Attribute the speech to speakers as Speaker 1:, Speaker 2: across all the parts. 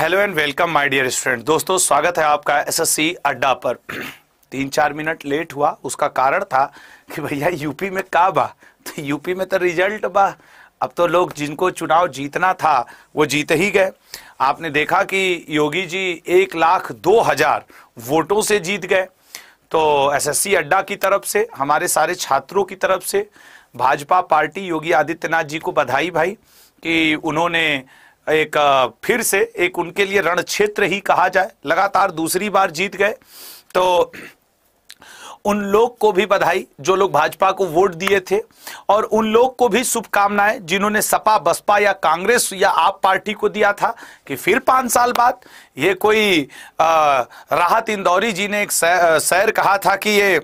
Speaker 1: Hello and welcome my dear student दोस्तों स्वागत है आपका एसएससी अड्डा पर तीन चार मिनट लेट हुआ उसका कारण था कि भैया यूपी में का बा तो यूपी में तो रिजल्ट बा अब तो लोग जिनको चुनाव जीतना था वो जीत ही गए आपने देखा कि योगी जी एक लाख दो हजार वोटों से जीत गए तो एसएससी अड्डा की तरफ से हमारे सारे छात्रों की तरफ से भाजपा पार्टी योगी आदित्यनाथ जी को बधाई भाई कि उन्होंने एक फिर से एक उनके लिए रण क्षेत्र ही कहा जाए लगातार दूसरी बार जीत गए तो उन लोग को भी बधाई जो लोग भाजपा को वोट दिए थे और उन लोग को भी शुभकामनाएं जिन्होंने सपा बसपा या कांग्रेस या आप पार्टी को दिया था कि फिर पांच साल बाद ये कोई आ, राहत इंदौरी जी ने एक सैर कहा था कि ये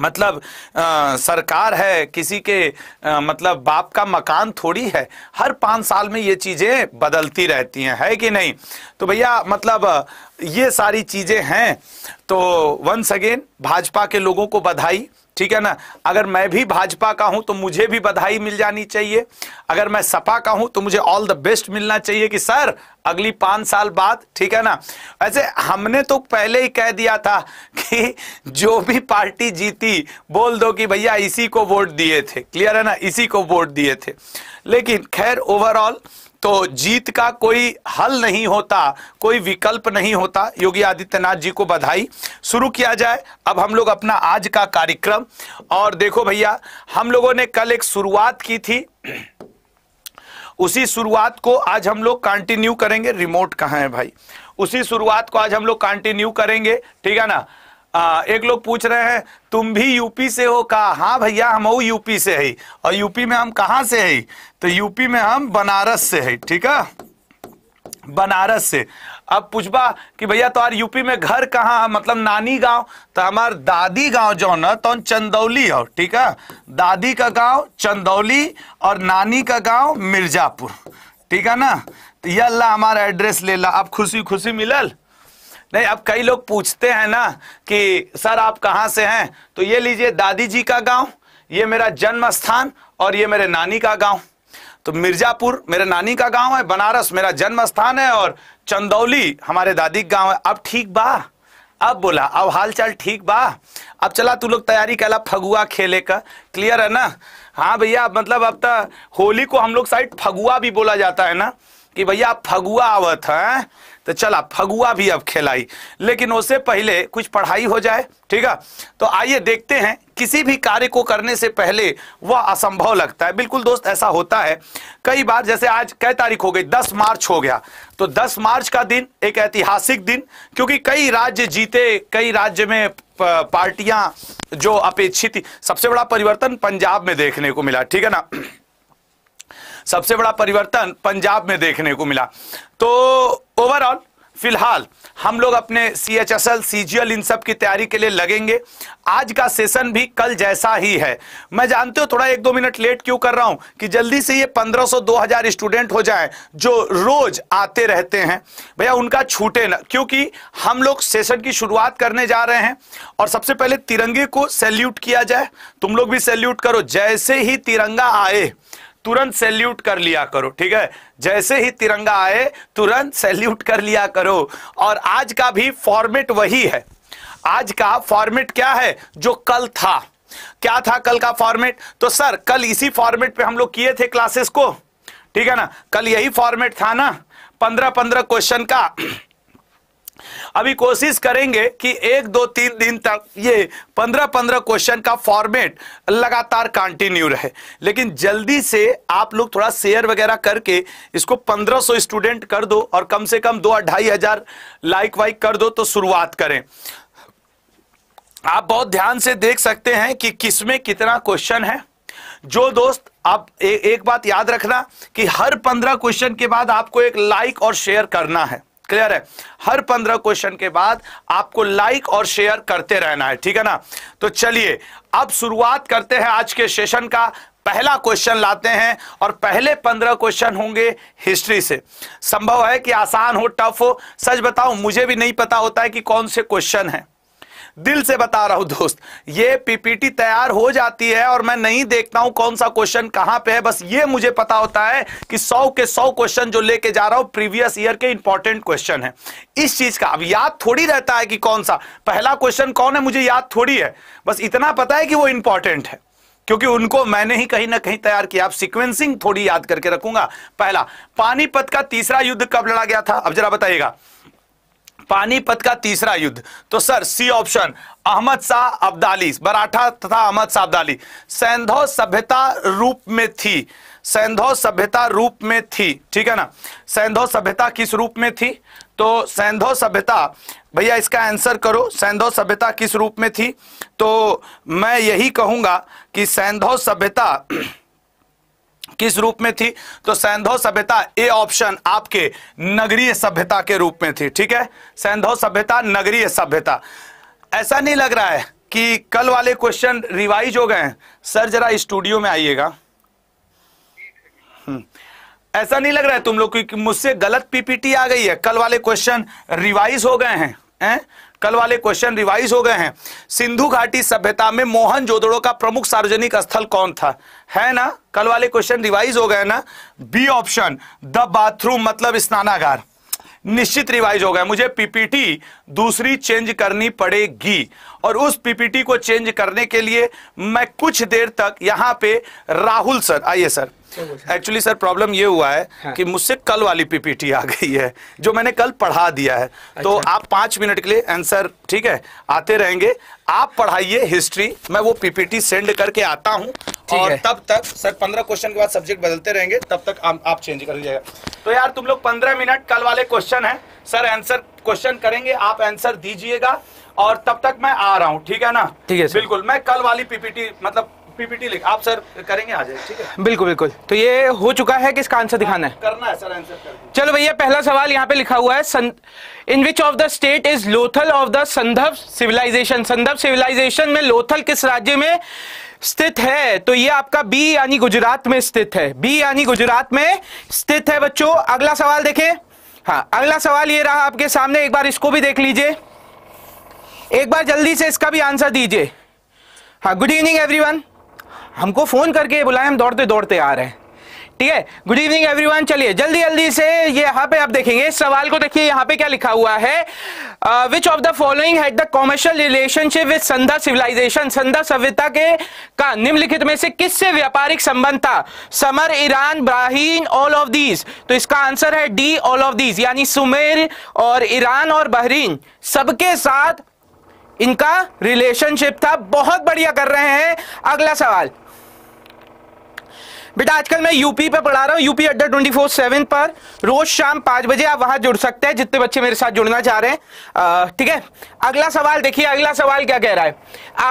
Speaker 1: मतलब आ, सरकार है किसी के आ, मतलब बाप का मकान थोड़ी है हर पाँच साल में ये चीज़ें बदलती रहती हैं है कि नहीं तो भैया मतलब ये सारी चीज़ें हैं तो वंस अगेन भाजपा के लोगों को बधाई ठीक है ना अगर मैं भी भाजपा का हूं तो मुझे भी बधाई मिल जानी चाहिए अगर मैं सपा का हूं तो मुझे ऑल द बेस्ट मिलना चाहिए कि सर अगली पांच साल बाद ठीक है ना ऐसे हमने तो पहले ही कह दिया था कि जो भी पार्टी जीती बोल दो कि भैया इसी को वोट दिए थे क्लियर है ना इसी को वोट दिए थे लेकिन खैर ओवरऑल तो जीत का कोई हल नहीं होता कोई विकल्प नहीं होता योगी आदित्यनाथ जी को बधाई शुरू किया जाए अब हम लोग अपना आज का कार्यक्रम और देखो भैया हम लोगों ने कल एक शुरुआत की थी उसी शुरुआत को आज हम लोग कंटिन्यू करेंगे रिमोट कहाँ है भाई उसी शुरुआत को आज हम लोग कंटिन्यू करेंगे ठीक है ना आ, एक लोग पूछ रहे हैं तुम भी यूपी से हो का हाँ भैया हम यूपी से है और यूपी में हम कहाँ से है तो यूपी में हम बनारस से है ठीक है बनारस से अब पूछबा कि भैया तो यूपी में घर कहाँ है मतलब नानी गांव तो हमार दादी गांव जो न तो चंदौली हो ठीक है दादी का गांव चंदौली और नानी का गांव मिर्जापुर ठीक है ना तो यह हमारा एड्रेस ले ला आप खुशी खुशी मिलल नहीं अब कई लोग पूछते हैं ना कि सर आप कहाँ से हैं तो ये लीजिए दादी जी का गांव ये मेरा जन्म स्थान और ये मेरे नानी का गांव तो मिर्जापुर मेरे नानी का गांव है बनारस मेरा जन्म स्थान है और चंदौली हमारे दादी का गाँव है अब ठीक बा अब बोला अब हाल चाल ठीक बा अब चला तू लोग तैयारी कहला फगुआ खेले का क्लियर है ना हाँ भैया मतलब अब तो होली को हम लोग साइड फगुआ भी बोला जाता है ना कि भैया आप फगुआ आवत हैं तो चला फगुआ भी अब खेलाई लेकिन उससे पहले कुछ पढ़ाई हो जाए ठीक है तो आइए देखते हैं किसी भी कार्य को करने से पहले वह असंभव लगता है बिल्कुल दोस्त ऐसा होता है कई बार जैसे आज कई तारीख हो गई दस मार्च हो गया तो दस मार्च का दिन एक ऐतिहासिक दिन क्योंकि कई राज्य जीते कई राज्य में पार्टियां जो अपेक्षित सबसे बड़ा परिवर्तन पंजाब में देखने को मिला ठीक है ना सबसे बड़ा परिवर्तन पंजाब में देखने को मिला तो ओवरऑल फिलहाल हम लोग अपने C H S L C G L इन सब की तैयारी के लिए लगेंगे आज का सेशन भी कल जैसा ही है मैं जानते हो थोड़ा एक दो मिनट लेट क्यों कर रहा हूं कि जल्दी से ये 1500 2000 स्टूडेंट हो जाएं जो रोज आते रहते हैं भैया उनका छूटे ना क्योंकि हम लोग सेशन की शुरुआत करने जा रहे हैं और सबसे पहले तिरंगे को सैल्यूट किया जाए तुम लोग भी सैल्यूट करो जैसे ही तिरंगा आए तुरंत सैल्यूट कर लिया करो ठीक है जैसे ही तिरंगा आए तुरंत सैल्यूट कर लिया करो और आज का भी फॉर्मेट वही है आज का फॉर्मेट क्या है जो कल था क्या था कल का फॉर्मेट तो सर कल इसी फॉर्मेट पे हम लोग किए थे क्लासेस को ठीक है ना कल यही फॉर्मेट था ना पंद्रह पंद्रह क्वेश्चन का अभी कोशिश करेंगे कि एक दो तीन दिन तक ये पंद्रह पंद्रह क्वेश्चन का फॉर्मेट लगातार कंटिन्यू रहे लेकिन जल्दी से आप लोग थोड़ा शेयर वगैरह करके इसको पंद्रह सौ स्टूडेंट कर दो और कम से कम दो ढाई हजार लाइक वाइक कर दो तो शुरुआत करें आप बहुत ध्यान से देख सकते हैं कि किसमें कितना क्वेश्चन है जो दोस्त आप ए, एक बात याद रखना कि हर पंद्रह क्वेश्चन के बाद आपको एक लाइक और शेयर करना है क्लियर है हर पंद्रह क्वेश्चन के बाद आपको लाइक और शेयर करते रहना है ठीक है ना तो चलिए अब शुरुआत करते हैं आज के सेशन का पहला क्वेश्चन लाते हैं और पहले पंद्रह क्वेश्चन होंगे हिस्ट्री से संभव है कि आसान हो टफ हो सच बताओ मुझे भी नहीं पता होता है कि कौन से क्वेश्चन है दिल से बता रहा हूं दोस्त ये पीपीटी तैयार हो जाती है और मैं नहीं देखता हूं कौन सा क्वेश्चन कहां पे है बस ये मुझे पता होता है कि सौ के सौ क्वेश्चन जो लेके जा रहा हूं प्रीवियस ईयर के इंपॉर्टेंट क्वेश्चन है इस चीज का अब याद थोड़ी रहता है कि कौन सा पहला क्वेश्चन कौन है मुझे याद थोड़ी है बस इतना पता है कि वो इंपॉर्टेंट है क्योंकि उनको मैंने ही कहीं ना कहीं तैयार किया आप सिक्वेंसिंग थोड़ी याद करके रखूंगा पहला पानीपत का तीसरा युद्ध कब लड़ा गया था अब जरा बताइएगा पानीपत का तीसरा युद्ध तो sir C option Ahmad Shah Abdali Maratha तथा अहमद शाह अब्दाली सैंधो सभ्यता रूप में थी सैंधो सभ्यता रूप में थी ठीक है ना सैंधो सभ्यता किस रूप में थी तो सैंधो सभ्यता भैया इसका आंसर करो सैंधो सभ्यता किस रूप में थी तो मैं यही कहूंगा कि सैंधो सभ्यता किस रूप में थी तो सैंधव सभ्यता ए ऑप्शन आपके नगरीय सभ्यता के रूप में थी ठीक है सैंधव सभ्यता नगरीय सभ्यता ऐसा नहीं लग रहा है कि कल वाले क्वेश्चन रिवाइज हो गए हैं सर जरा स्टूडियो में आइएगा हम्म। ऐसा नहीं लग रहा है तुम लोग क्योंकि मुझसे गलत पीपीटी आ गई है कल वाले क्वेश्चन रिवाइज हो गए हैं कल वाले क्वेश्चन रिवाइज हो गए हैं सिंधु घाटी सभ्यता में मोहन जोदड़ो का प्रमुख सार्वजनिक स्थल कौन था है ना कल वाले क्वेश्चन रिवाइज हो गए ना बी ऑप्शन द बाथरूम मतलब स्नानागार निश्चित रिवाइज हो गए मुझे पीपीटी दूसरी चेंज करनी पड़ेगी और उस पीपीटी को चेंज करने के लिए मैं कुछ देर तक यहां पे राहुल सर आइए सर एक्चुअली सर प्रॉब्लम ये हुआ है हाँ। कि मुझसे कल वाली पीपीटी आ गई है जो मैंने कल पढ़ा दिया है तो अच्छा। तो आप पांच मिनट के लिए आंसर ठीक है आते रहेंगे आप पढ़ाइए हिस्ट्री मैं वो पीपीटी सेंड करके आता हूँ और तब तक सर पंद्रह क्वेश्चन के बाद सब्जेक्ट बदलते रहेंगे तब तक आ, आप चेंज कर लीजिएगा तो यार तुम लोग पंद्रह मिनट कल वाले क्वेश्चन है सर आंसर क्वेश्चन करेंगे आप आंसर दीजिएगा और तब तक मैं आ रहा हूँ ठीक है ना ठीक है बिल्कुल मैं कल वाली पीपीटी मतलब पीपीटी लिख आप सर करेंगे आ जाए ठीक है
Speaker 2: बिल्कुल बिल्कुल तो ये हो चुका है किसका आंसर दिखाना है हाँ, करना है सर आंसर करना चलो भैया पहला सवाल यहाँ पे लिखा हुआ है in which of the state is Lothal of the Saindhav civilization Saindhav civilization में लोथल किस राज्य में स्थित है तो ये आपका बी यानी गुजरात में स्थित है बी यानी गुजरात में स्थित है बच्चों अगला सवाल देखें हाँ अगला सवाल ये रहा आपके सामने एक बार इसको भी देख लीजिए एक बार जल्दी से इसका भी आंसर दीजिए हाँ गुड इवनिंग एवरीवन हमको फ़ोन करके बुलाए हम दौड़ते दौड़ते आ रहे हैं ठीक है गुड इवनिंग एवरीवन चलिए जल्दी जल्दी से ये यहाँ पे आप देखेंगे इस सवाल को देखिए यहाँ पे क्या लिखा हुआ है which of the following had the commercial relationship with Sandha civilization Sandha सभ्यता के का निम्नलिखित में से किससे व्यापारिक संबंध था Sumer Iran Bahrain all of these तो इसका आंसर है डी ऑल ऑफ दीज यानी सुमेर और ईरान और बहरीन सबके साथ इनका रिलेशनशिप था बहुत बढ़िया कर रहे हैं अगला सवाल बेटा आजकल मैं यूपी पे पढ़ा रहा हूँ यूपी अड्डा ट्वेंटी फोर सेवन पर रोज शाम पांच बजे आप वहां जुड़ सकते हैं जितने बच्चे मेरे साथ जुड़ना चाह रहे हैं ठीक है अगला सवाल देखिए अगला सवाल क्या कह रहा है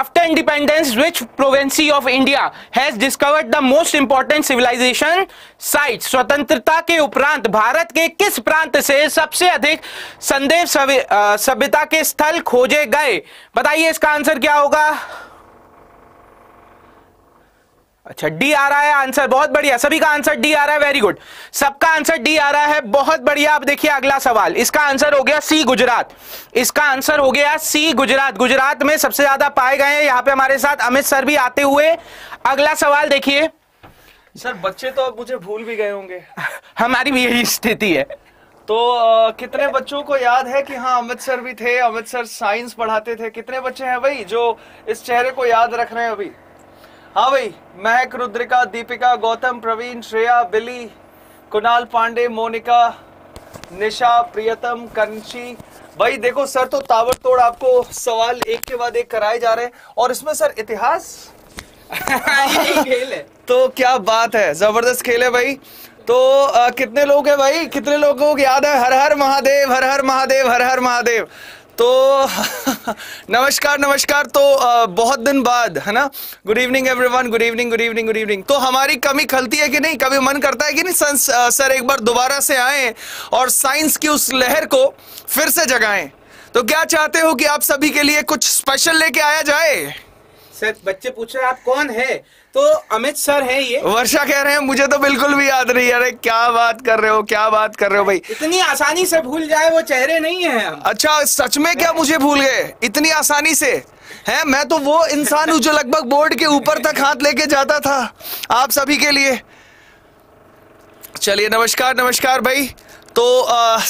Speaker 2: after independence which province of India has discovered the most important civilization site स्वतंत्रता के उपरांत भारत के किस प्रांत से सबसे अधिक संदेश सभ्यता के स्थल खोजे गए बताइए इसका आंसर क्या होगा अच्छा डी आ रहा है आंसर बहुत बढ़िया सभी का आंसर डी आ रहा है वेरी गुड सबका आंसर डी आ रहा है बहुत बढ़िया आप देखिए अगला सवाल इसका आंसर हो गया सी गुजरात इसका आंसर हो गया सी गुजरात गुजरात में सबसे ज्यादा पाए गए हैं यहाँ पे हमारे साथ अमित सर भी आते हुए अगला सवाल देखिए
Speaker 3: सर बच्चे तो अब मुझे भूल भी गए होंगे हमारी भी यही स्थिति है तो आ, कितने बच्चों को याद है कि हाँ अमित सर भी थे अमित सर साइंस पढ़ाते थे कितने बच्चे हैं भाई जो इस चेहरे को याद रख रहे हैं अभी हाँ भाई महक रुद्रिका दीपिका गौतम प्रवीण श्रेया बिली कुणाल पांडे मोनिका निशा प्रियतम कंशी भाई देखो सर तो ताबड़तोड़ आपको सवाल एक के बाद एक कराए जा रहे हैं और इसमें सर इतिहास
Speaker 2: खेल है
Speaker 3: तो क्या बात है जबरदस्त खेल है भाई तो आ, कितने लोग हैं भाई कितने लोगों को याद है हर हर महादेव हर हर महादेव हर हर महादेव तो नमस्कार नमस्कार तो बहुत दिन बाद है ना good evening everyone good evening good evening good evening तो हमारी कमी खलती है कि नहीं कभी मन करता है कि नहीं सर एक बार दोबारा से आए और साइंस की उस लहर को फिर से जगाएं तो क्या चाहते हो
Speaker 2: कि आप सभी के लिए कुछ स्पेशल लेके आया जाए सर बच्चे पूछ रहे आप कौन है तो अमित सर है ये वर्षा कह रहे हैं मुझे तो बिल्कुल भी याद नहीं अरे
Speaker 3: क्या बात कर रहे हो क्या बात कर रहे हो भाई इतनी आसानी से भूल जाए वो चेहरे नहीं है अच्छा सच में क्या मुझे भूल गए इतनी आसानी से है मैं तो वो इंसान हूँ जो लगभग बोर्ड के ऊपर तक हाथ लेके जाता था आप सभी के लिए चलिए नमस्कार नमस्कार भाई तो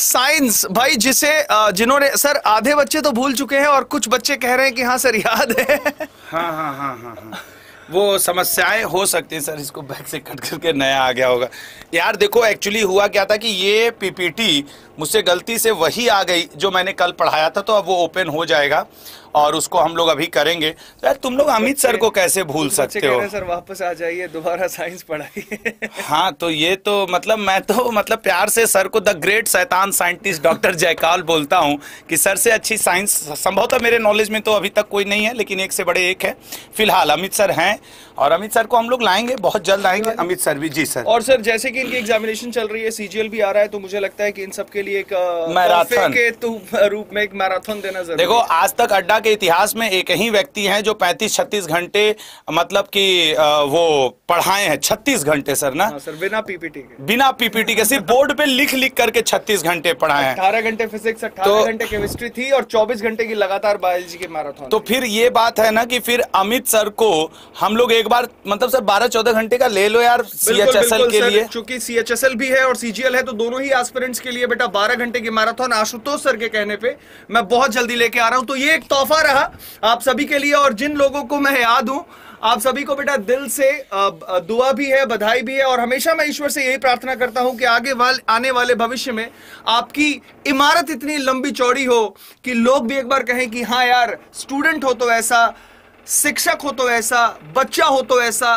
Speaker 3: साइंस भाई जिसे जिन्होंने सर आधे बच्चे तो भूल चुके हैं और कुछ बच्चे कह रहे हैं कि हाँ सर याद है
Speaker 1: हाँ हाँ हाँ हाँ, हाँ। वो समस्याएं हो सकती हैं सर इसको बैग से कट करके नया आ गया होगा यार देखो एक्चुअली हुआ क्या था कि ये पीपीटी मुझसे गलती से वही आ गई जो मैंने कल पढ़ाया था तो अब वो ओपन हो जाएगा और उसको हम लोग अभी करेंगे तो यार तुम लोग अमित सर को कैसे भूल सकते हो सर
Speaker 3: वापस आ जाइए दोबारा साइंस पढ़ाइए
Speaker 1: हाँ तो ये तो मतलब मैं तो मतलब प्यार से सर को द ग्रेट सैतान साइंटिस्ट डॉक्टर जयकाल बोलता हूँ कि सर से अच्छी साइंस संभवतः मेरे नॉलेज में तो अभी तक कोई नहीं है लेकिन एक से बड़े एक है फिलहाल अमित सर हैं और अमित सर को हम लोग लाएंगे बहुत जल्द आएंगे अमित सर भी जी सर और सर जैसे कि इनकी एग्जामिनेशन चल रही है सीजीएल भी
Speaker 3: आ रहा है तो मुझे लगता है कि इन सबके लिए एक मैराथन के रूप में एक मैराथन देना जरूरी देखो
Speaker 1: आज तक अड्डा के के इतिहास में एक ही व्यक्ति हैं जो 35-36 घंटे मतलब कि वो पढ़ाए हैं 36 घंटे सर ना हाँ, सर बिना पीपीटी के बिना पीपीटी के सिर्फ बोर्ड पे लिख लिख करके 36 घंटे पढ़ाए हैं
Speaker 3: अठारह घंटे फिजिक्स अठारह तो- घंटे केमिस्ट्री थी और 24 घंटे की लगातार बायोलॉजी के मैराथन तो
Speaker 1: फिर ये बात है ना कि फिर अमित सर को हम लोग एक बार मतलब सर बारह चौदह घंटे का ले लो यार सी एच एस एल के लिए चूंकि सी एच एस एल भी है और सीजीएल है तो
Speaker 3: दोनों ही एस्पिरेंट्स के लिए बेटा बारह घंटे की मैराथन आशुतोष सर के कहने पे मैं बहुत जल्दी लेके आ रहा हूँ तो ये एक तोहफा तोहफा रहा आप सभी के लिए और जिन लोगों को मैं याद हूँ आप सभी को बेटा दिल से दुआ भी है बधाई भी है और हमेशा मैं ईश्वर से यही प्रार्थना करता हूं कि आगे वाल आने वाले भविष्य में आपकी इमारत इतनी लंबी चौड़ी हो कि लोग भी एक बार कहें कि हाँ यार स्टूडेंट हो तो ऐसा शिक्षक हो तो ऐसा बच्चा हो तो ऐसा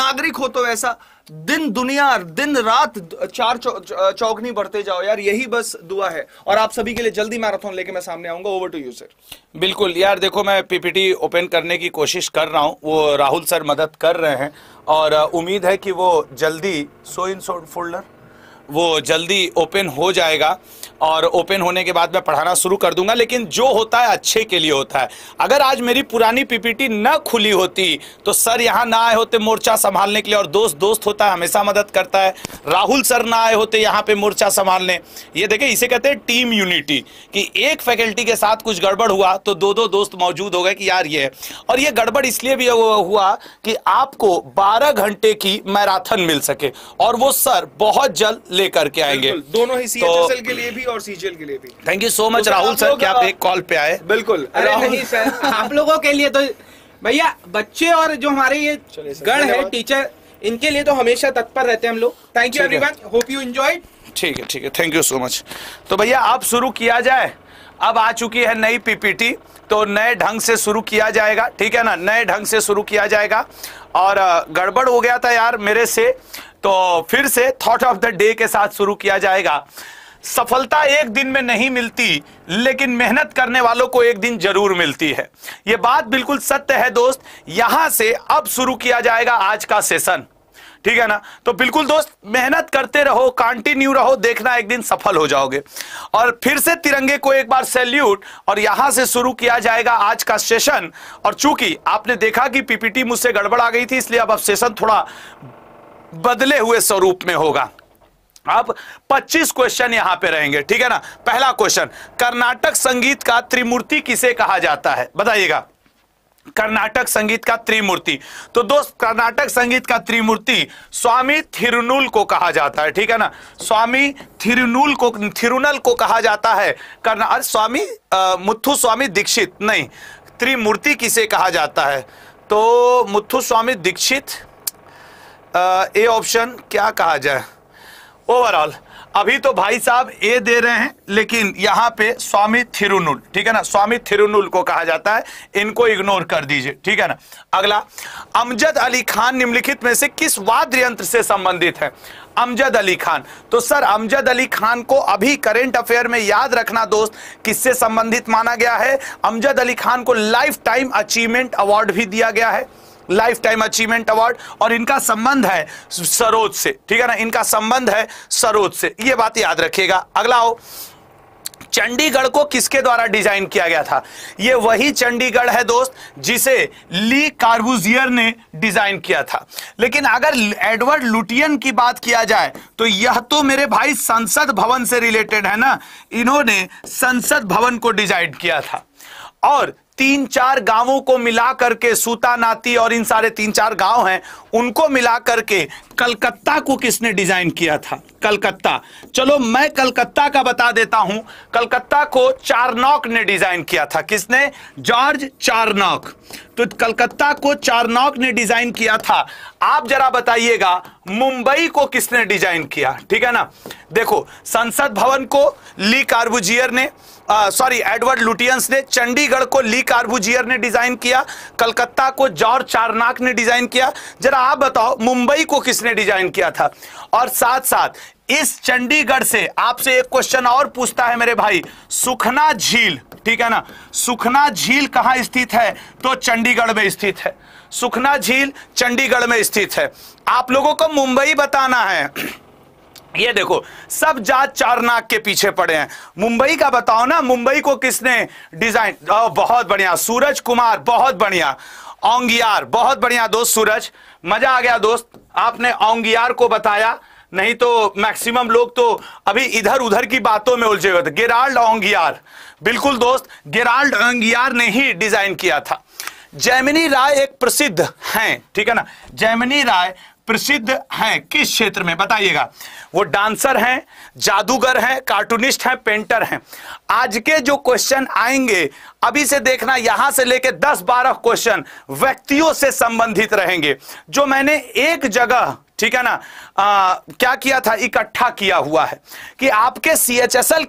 Speaker 3: नागरिक हो तो ऐसा दिन दुनिया दिन रात चार चौ, चौकनी बढ़ते जाओ यार यही बस दुआ है और आप सभी के लिए जल्दी मैराथन लेके मैं सामने आऊंगा ओवर टू यू सर
Speaker 1: बिल्कुल यार देखो मैं पीपीटी ओपन करने की कोशिश कर रहा हूँ वो राहुल सर मदद कर रहे हैं और उम्मीद है कि वो जल्दी सो इन सो फोल्डर वो जल्दी ओपन हो जाएगा और ओपन होने के बाद मैं पढ़ाना शुरू कर दूंगा लेकिन जो होता है अच्छे के लिए होता है अगर आज मेरी पुरानी पीपीटी न खुली होती तो सर यहाँ ना आए होते मोर्चा संभालने के लिए और दोस्त दोस्त होता है हमेशा मदद करता है राहुल सर ना आए होते यहाँ पे मोर्चा संभालने ये देखें इसे कहते हैं टीम यूनिटी कि एक फैकल्टी के साथ कुछ गड़बड़ हुआ तो दो दो दोस्त मौजूद हो गए कि यार ये है और ये गड़बड़ इसलिए भी हुआ कि आपको बारह घंटे की मैराथन मिल सके और वो सर बहुत जल्द लेकर के आएंगे
Speaker 3: दोनों ही सी तो के
Speaker 2: लिए भी भी और सीजीएल के लिए भी thank you so much Rahul sir क्या आप एक
Speaker 3: कॉल
Speaker 1: पे आए बिल्कुल
Speaker 2: अरे नहीं सर आप लोगों के लिए तो भैया बच्चे और जो हमारे ये गढ़ है टीचर इनके लिए तो हमेशा तत्पर रहते हैं हम लोग thank you everyone hope you enjoy
Speaker 1: ठीक है ठीक है थैंक यू सो मच तो भैया आप शुरू किया जाए अब आ चुकी है नई पीपीटी तो नए ढंग से शुरू किया जाएगा ठीक है ना नए ढंग से शुरू किया जाएगा और गड़बड़ हो गया था यार मेरे से तो फिर से थॉट ऑफ द डे के साथ शुरू किया जाएगा सफलता एक दिन में नहीं मिलती लेकिन मेहनत करने वालों को एक दिन जरूर मिलती है ये बात बिल्कुल सत्य है दोस्त यहां से अब शुरू किया जाएगा आज का सेशन ठीक है ना तो बिल्कुल दोस्त मेहनत करते रहो कंटिन्यू रहो देखना एक दिन सफल हो जाओगे और फिर से तिरंगे को एक बार सैल्यूट और यहां से शुरू किया जाएगा आज का सेशन और चूंकि आपने देखा कि पीपीटी मुझसे गड़बड़ आ गई थी इसलिए अब अब सेशन थोड़ा बदले हुए स्वरूप में होगा अब 25 क्वेश्चन यहां पे रहेंगे ठीक है ना पहला क्वेश्चन कर्नाटक संगीत का त्रिमूर्ति किसे कहा जाता है बताइएगा कर्नाटक संगीत का त्रिमूर्ति तो दोस्त कर्नाटक संगीत का त्रिमूर्ति स्वामी थिरुनुल को कहा जाता है ठीक है ना स्वामी थिरुनुल को थिरुनल को कहा जाता है कर्ना स्वामी मुथु स्वामी दीक्षित नहीं त्रिमूर्ति किसे कहा जाता है तो मुथु स्वामी दीक्षित ए ऑप्शन क्या कहा जाए ओवरऑल अभी तो भाई साहब ए दे रहे हैं लेकिन यहाँ पे स्वामी थिरुनुल ठीक है ना स्वामी थिरुनुल को कहा जाता है इनको इग्नोर कर दीजिए ठीक है ना अगला अमजद अली खान निम्नलिखित में से किस वाद्य यंत्र से संबंधित है अमजद अली खान तो सर अमजद अली खान को अभी करेंट अफेयर में याद रखना दोस्त किससे संबंधित माना गया है अमजद अली खान को लाइफ टाइम अचीवमेंट अवार्ड भी दिया गया है लाइफ टाइम अचीवमेंट अवार्ड और इनका संबंध है सरोज से ठीक है ना इनका संबंध है सरोज से ये बात याद रखिएगा अगला हो चंडीगढ़ को किसके द्वारा डिजाइन किया गया था यह वही चंडीगढ़ है दोस्त जिसे ली कार्बुजियर ने डिजाइन किया था लेकिन अगर एडवर्ड लुटियन की बात किया जाए तो यह तो मेरे भाई संसद भवन से रिलेटेड है ना इन्होंने संसद भवन को डिजाइन किया था और तीन चार गांवों को मिला करके सूतानाती और इन सारे तीन चार गांव हैं उनको मिला करके कलकत्ता को किसने डिजाइन किया था कलकत्ता चलो मैं कलकत्ता का बता देता हूं कलकत्ता को चारनौक ने डिजाइन किया था किसने जॉर्ज चारनौक तो कलकत्ता को चारनौक ने डिजाइन किया था आप जरा बताइएगा मुंबई को किसने डिजाइन किया ठीक है ना देखो संसद भवन को ली कार्बुजियर ने सॉरी एडवर्ड लुटियंस ने चंडीगढ़ को ली कार्बुजियर ने डिजाइन किया कलकत्ता को जॉर्ज चारनाक ने डिजाइन किया जरा आप बताओ मुंबई को किसने डिजाइन किया था और साथ साथ इस चंडीगढ़ से आपसे एक क्वेश्चन और पूछता है मेरे भाई सुखना झील ठीक है ना सुखना झील कहां स्थित है तो चंडीगढ़ में स्थित है सुखना झील चंडीगढ़ में स्थित है आप लोगों को मुंबई बताना है ये देखो सब जात नाक के पीछे पड़े हैं मुंबई का बताओ ना मुंबई को किसने डिजाइन बहुत बढ़िया सूरज कुमार बहुत बढ़िया ओंगियार बहुत बढ़िया दोस्त सूरज मजा आ गया दोस्त आपने ओंगियार को बताया नहीं तो मैक्सिमम लोग तो अभी इधर उधर की बातों में उलझे हुए थे गेराल्ड ओंगियार बिल्कुल दोस्त गेराल्ड ओंगियार ने ही डिजाइन किया था जैमिनी राय एक प्रसिद्ध हैं ठीक है ना जैमिनी राय प्रसिद्ध हैं किस क्षेत्र में बताइएगा वो डांसर हैं जादूगर हैं कार्टूनिस्ट हैं पेंटर हैं आज के जो क्वेश्चन आएंगे अभी से देखना यहां से लेके 10-12 क्वेश्चन व्यक्तियों से संबंधित रहेंगे जो मैंने एक जगह ठीक है ना आ, क्या किया था इकट्ठा किया हुआ है कि आपके सी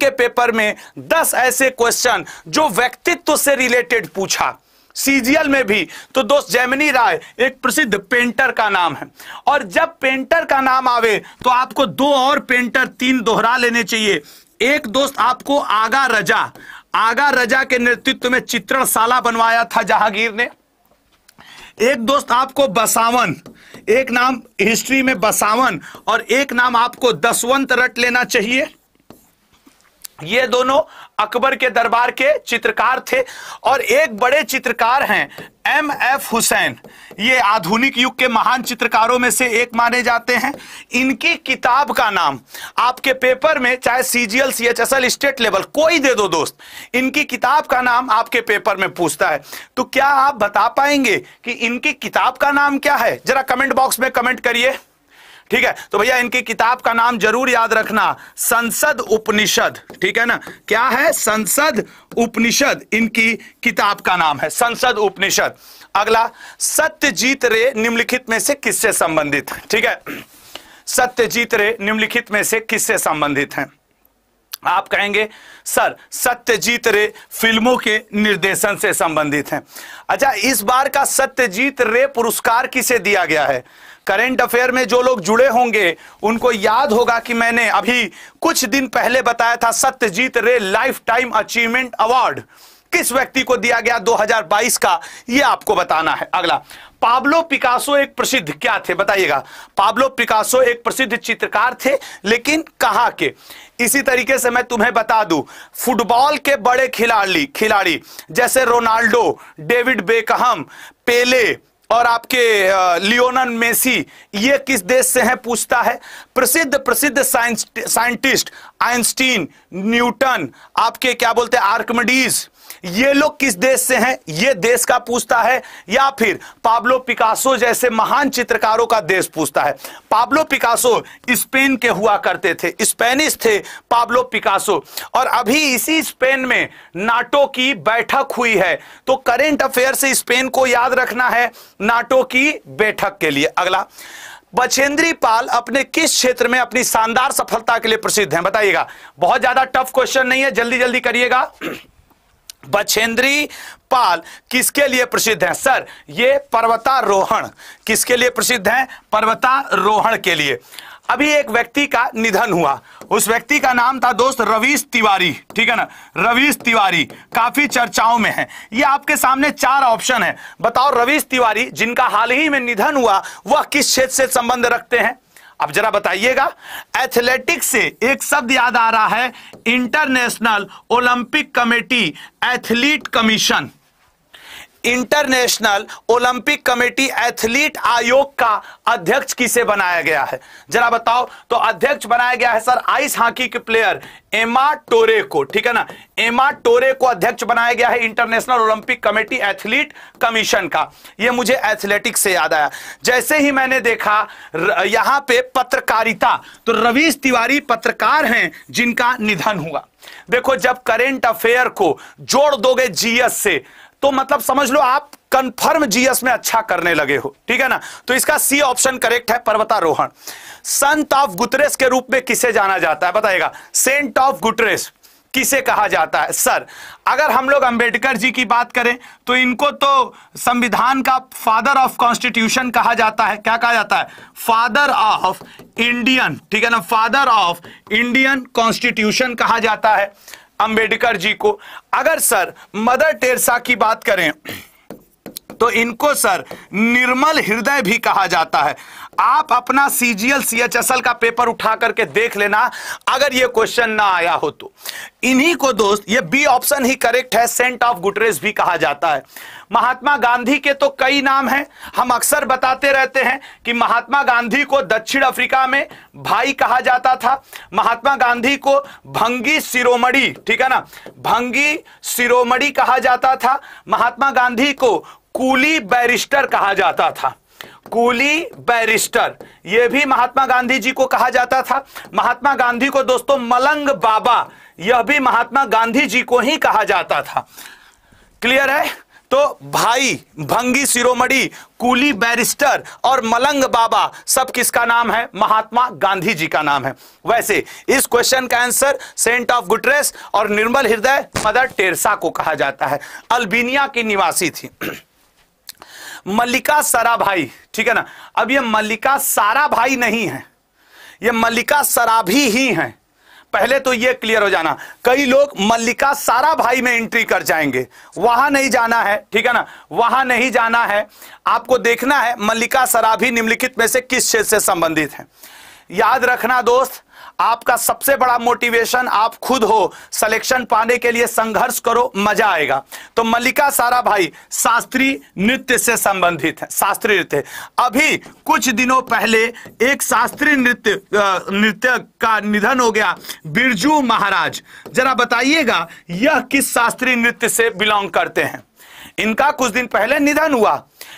Speaker 1: के पेपर में दस ऐसे क्वेश्चन जो व्यक्तित्व से रिलेटेड पूछा सीजीएल में भी तो दोस्त जैमिनी राय एक प्रसिद्ध पेंटर का नाम है और जब पेंटर का नाम आवे तो आपको दो और पेंटर तीन दोहरा लेने चाहिए एक दोस्त आपको आगा रजा आगा रजा के नेतृत्व में चित्रणशाला बनवाया था जहांगीर ने एक दोस्त आपको बसावन एक नाम हिस्ट्री में बसावन और एक नाम आपको दसवंत रट लेना चाहिए ये दोनों अकबर के दरबार के चित्रकार थे और एक बड़े चित्रकार हैं एम एफ हुसैन ये आधुनिक युग के महान चित्रकारों में से एक माने जाते हैं इनकी किताब का नाम आपके पेपर में चाहे सीजीएल सीएचएसएल स्टेट लेवल कोई दे दो दोस्त इनकी किताब का नाम आपके पेपर में पूछता है तो क्या आप बता पाएंगे कि इनकी किताब का नाम क्या है जरा कमेंट बॉक्स में कमेंट करिए ठीक है तो भैया इनकी किताब का नाम जरूर याद रखना संसद उपनिषद ठीक है ना क्या है संसद उपनिषद इनकी किताब का नाम है संसद उपनिषद अगला सत्यजीत रे निम्नलिखित में से किससे संबंधित ठीक है सत्यजीत रे निम्नलिखित में से किससे संबंधित हैं आप कहेंगे सर सत्यजीत रे फिल्मों के निर्देशन से संबंधित हैं अच्छा इस बार का सत्यजीत रे पुरस्कार किसे दिया गया है करंट अफेयर में जो लोग जुड़े होंगे उनको याद होगा कि मैंने अभी कुछ दिन पहले बताया था सत्यजीत रे लाइफ टाइम अचीवमेंट अवार्ड किस व्यक्ति को दिया गया 2022 का यह आपको बताना है अगला पाब्लो पिकासो एक प्रसिद्ध क्या थे बताइएगा पाब्लो पिकासो एक प्रसिद्ध चित्रकार थे लेकिन कहा के इसी तरीके से मैं तुम्हें बता दूं फुटबॉल के बड़े खिलाड़ी खिलाड़ी जैसे रोनाल्डो डेविड बेकहम पेले और आपके लियोनन मेसी ये किस देश से हैं पूछता है प्रसिद्ध प्रसिद्ध साइंटिस्ट आइंस्टीन न्यूटन आपके क्या बोलते हैं आर्कमडीज़ ये लोग किस देश से हैं ये देश का पूछता है या फिर पाब्लो पिकासो जैसे महान चित्रकारों का देश पूछता है पाब्लो पिकासो स्पेन के हुआ करते थे स्पेनिश थे पाब्लो पिकासो और अभी इसी स्पेन में नाटो की बैठक हुई है तो करेंट अफेयर से स्पेन को याद रखना है नाटो की बैठक के लिए अगला बछेंद्री पाल अपने किस क्षेत्र में अपनी शानदार सफलता के लिए प्रसिद्ध हैं बताइएगा बहुत ज्यादा टफ क्वेश्चन नहीं है जल्दी जल्दी करिएगा बछेंद्री पाल किसके लिए प्रसिद्ध है सर ये पर्वतारोहण किसके लिए प्रसिद्ध है पर्वतारोहण के लिए अभी एक व्यक्ति का निधन हुआ उस व्यक्ति का नाम था दोस्त रवीश तिवारी ठीक है ना रवीश तिवारी काफी चर्चाओं में है ये आपके सामने चार ऑप्शन है बताओ रवीश तिवारी जिनका हाल ही में निधन हुआ वह किस क्षेत्र से संबंध रखते हैं अब जरा बताइएगा एथलेटिक्स से एक शब्द याद आ रहा है International Olympic Committee Athlete Commission International Olympic Committee Athlete आयोग का अध्यक्ष किसे बनाया गया है जरा बताओ तो अध्यक्ष बनाया गया है सर आइस हॉकी के प्लेयर एमा टोरे को ठीक है ना एमा टोरे को अध्यक्ष बनाया गया है International Olympic Committee Athlete Commission का यह मुझे एथलेटिक्स से याद आया जैसे ही मैंने देखा यहां पे पत्रकारिता तो रवीश तिवारी पत्रकार हैं जिनका निधन हुआ देखो जब करेंट अफेयर को जोड़ दोगे जीएस से तो मतलब समझ लो आप कंफर्म जीएस में अच्छा करने लगे हो ठीक है ना तो इसका सी ऑप्शन करेक्ट है पर्वतारोहण संत ऑफ गुटरेस के रूप में किसे जाना जाता है बताएगा सेंट ऑफ गुटरेस किसे कहा जाता है सर अगर हम लोग अंबेडकर जी की बात करें तो इनको तो संविधान का फादर ऑफ कॉन्स्टिट्यूशन कहा जाता है क्या कहा जाता है फादर ऑफ इंडियन ठीक है ना फादर ऑफ इंडियन कॉन्स्टिट्यूशन कहा जाता है अंबेडकर जी को अगर सर मदर टेरसा की बात करें तो इनको सर निर्मल हृदय भी कहा जाता है आप अपना सीजीएल सीएचएसएल का पेपर उठा करके देख लेना अगर ये क्वेश्चन ना आया हो तो इन्हीं को दोस्त ये बी ऑप्शन ही करेक्ट है सेंट ऑफ गुटरेस भी कहा जाता है महात्मा गांधी के तो कई नाम हैं हम अक्सर बताते रहते हैं कि महात्मा गांधी को दक्षिण अफ्रीका में भाई कहा जाता था महात्मा गांधी को भंगी शिरोमणि ठीक है ना भंगी शिरोमणि कहा जाता था महात्मा गांधी को कूली बैरिस्टर कहा जाता था कूली बैरिस्टर यह भी महात्मा गांधी जी को कहा जाता था महात्मा गांधी को दोस्तों मलंग बाबा यह भी महात्मा गांधी जी को ही कहा जाता था क्लियर है तो भाई भंगी सिरोमणि कूली बैरिस्टर और मलंग बाबा सब किसका नाम है महात्मा गांधी जी का नाम है वैसे इस क्वेश्चन का आंसर सेंट ऑफ गुटरेस और निर्मल हृदय मदर टेरसा को कहा जाता है अल्बीनिया की निवासी थी मल्लिका सराभाई ठीक है ना अब ये मल्लिका सारा भाई नहीं है ये मल्लिका सराभी ही है पहले तो ये क्लियर हो जाना कई लोग मल्लिका सारा भाई में एंट्री कर जाएंगे वहां नहीं जाना है ठीक है ना वहां नहीं जाना है आपको देखना है मल्लिका सराभी निम्नलिखित में से किस क्षेत्र से संबंधित है याद रखना दोस्त आपका सबसे बड़ा मोटिवेशन आप खुद हो सिलेक्शन पाने के लिए संघर्ष करो मजा आएगा तो मल्लिका सारा भाई शास्त्रीय नृत्य से संबंधित है शास्त्रीय नृत्य अभी कुछ दिनों पहले एक शास्त्रीय नृत्य नृत्य का निधन हो गया बिरजू महाराज जरा बताइएगा यह किस शास्त्रीय नृत्य से बिलोंग करते हैं इनका कुछ दिन पहले निधन हुआ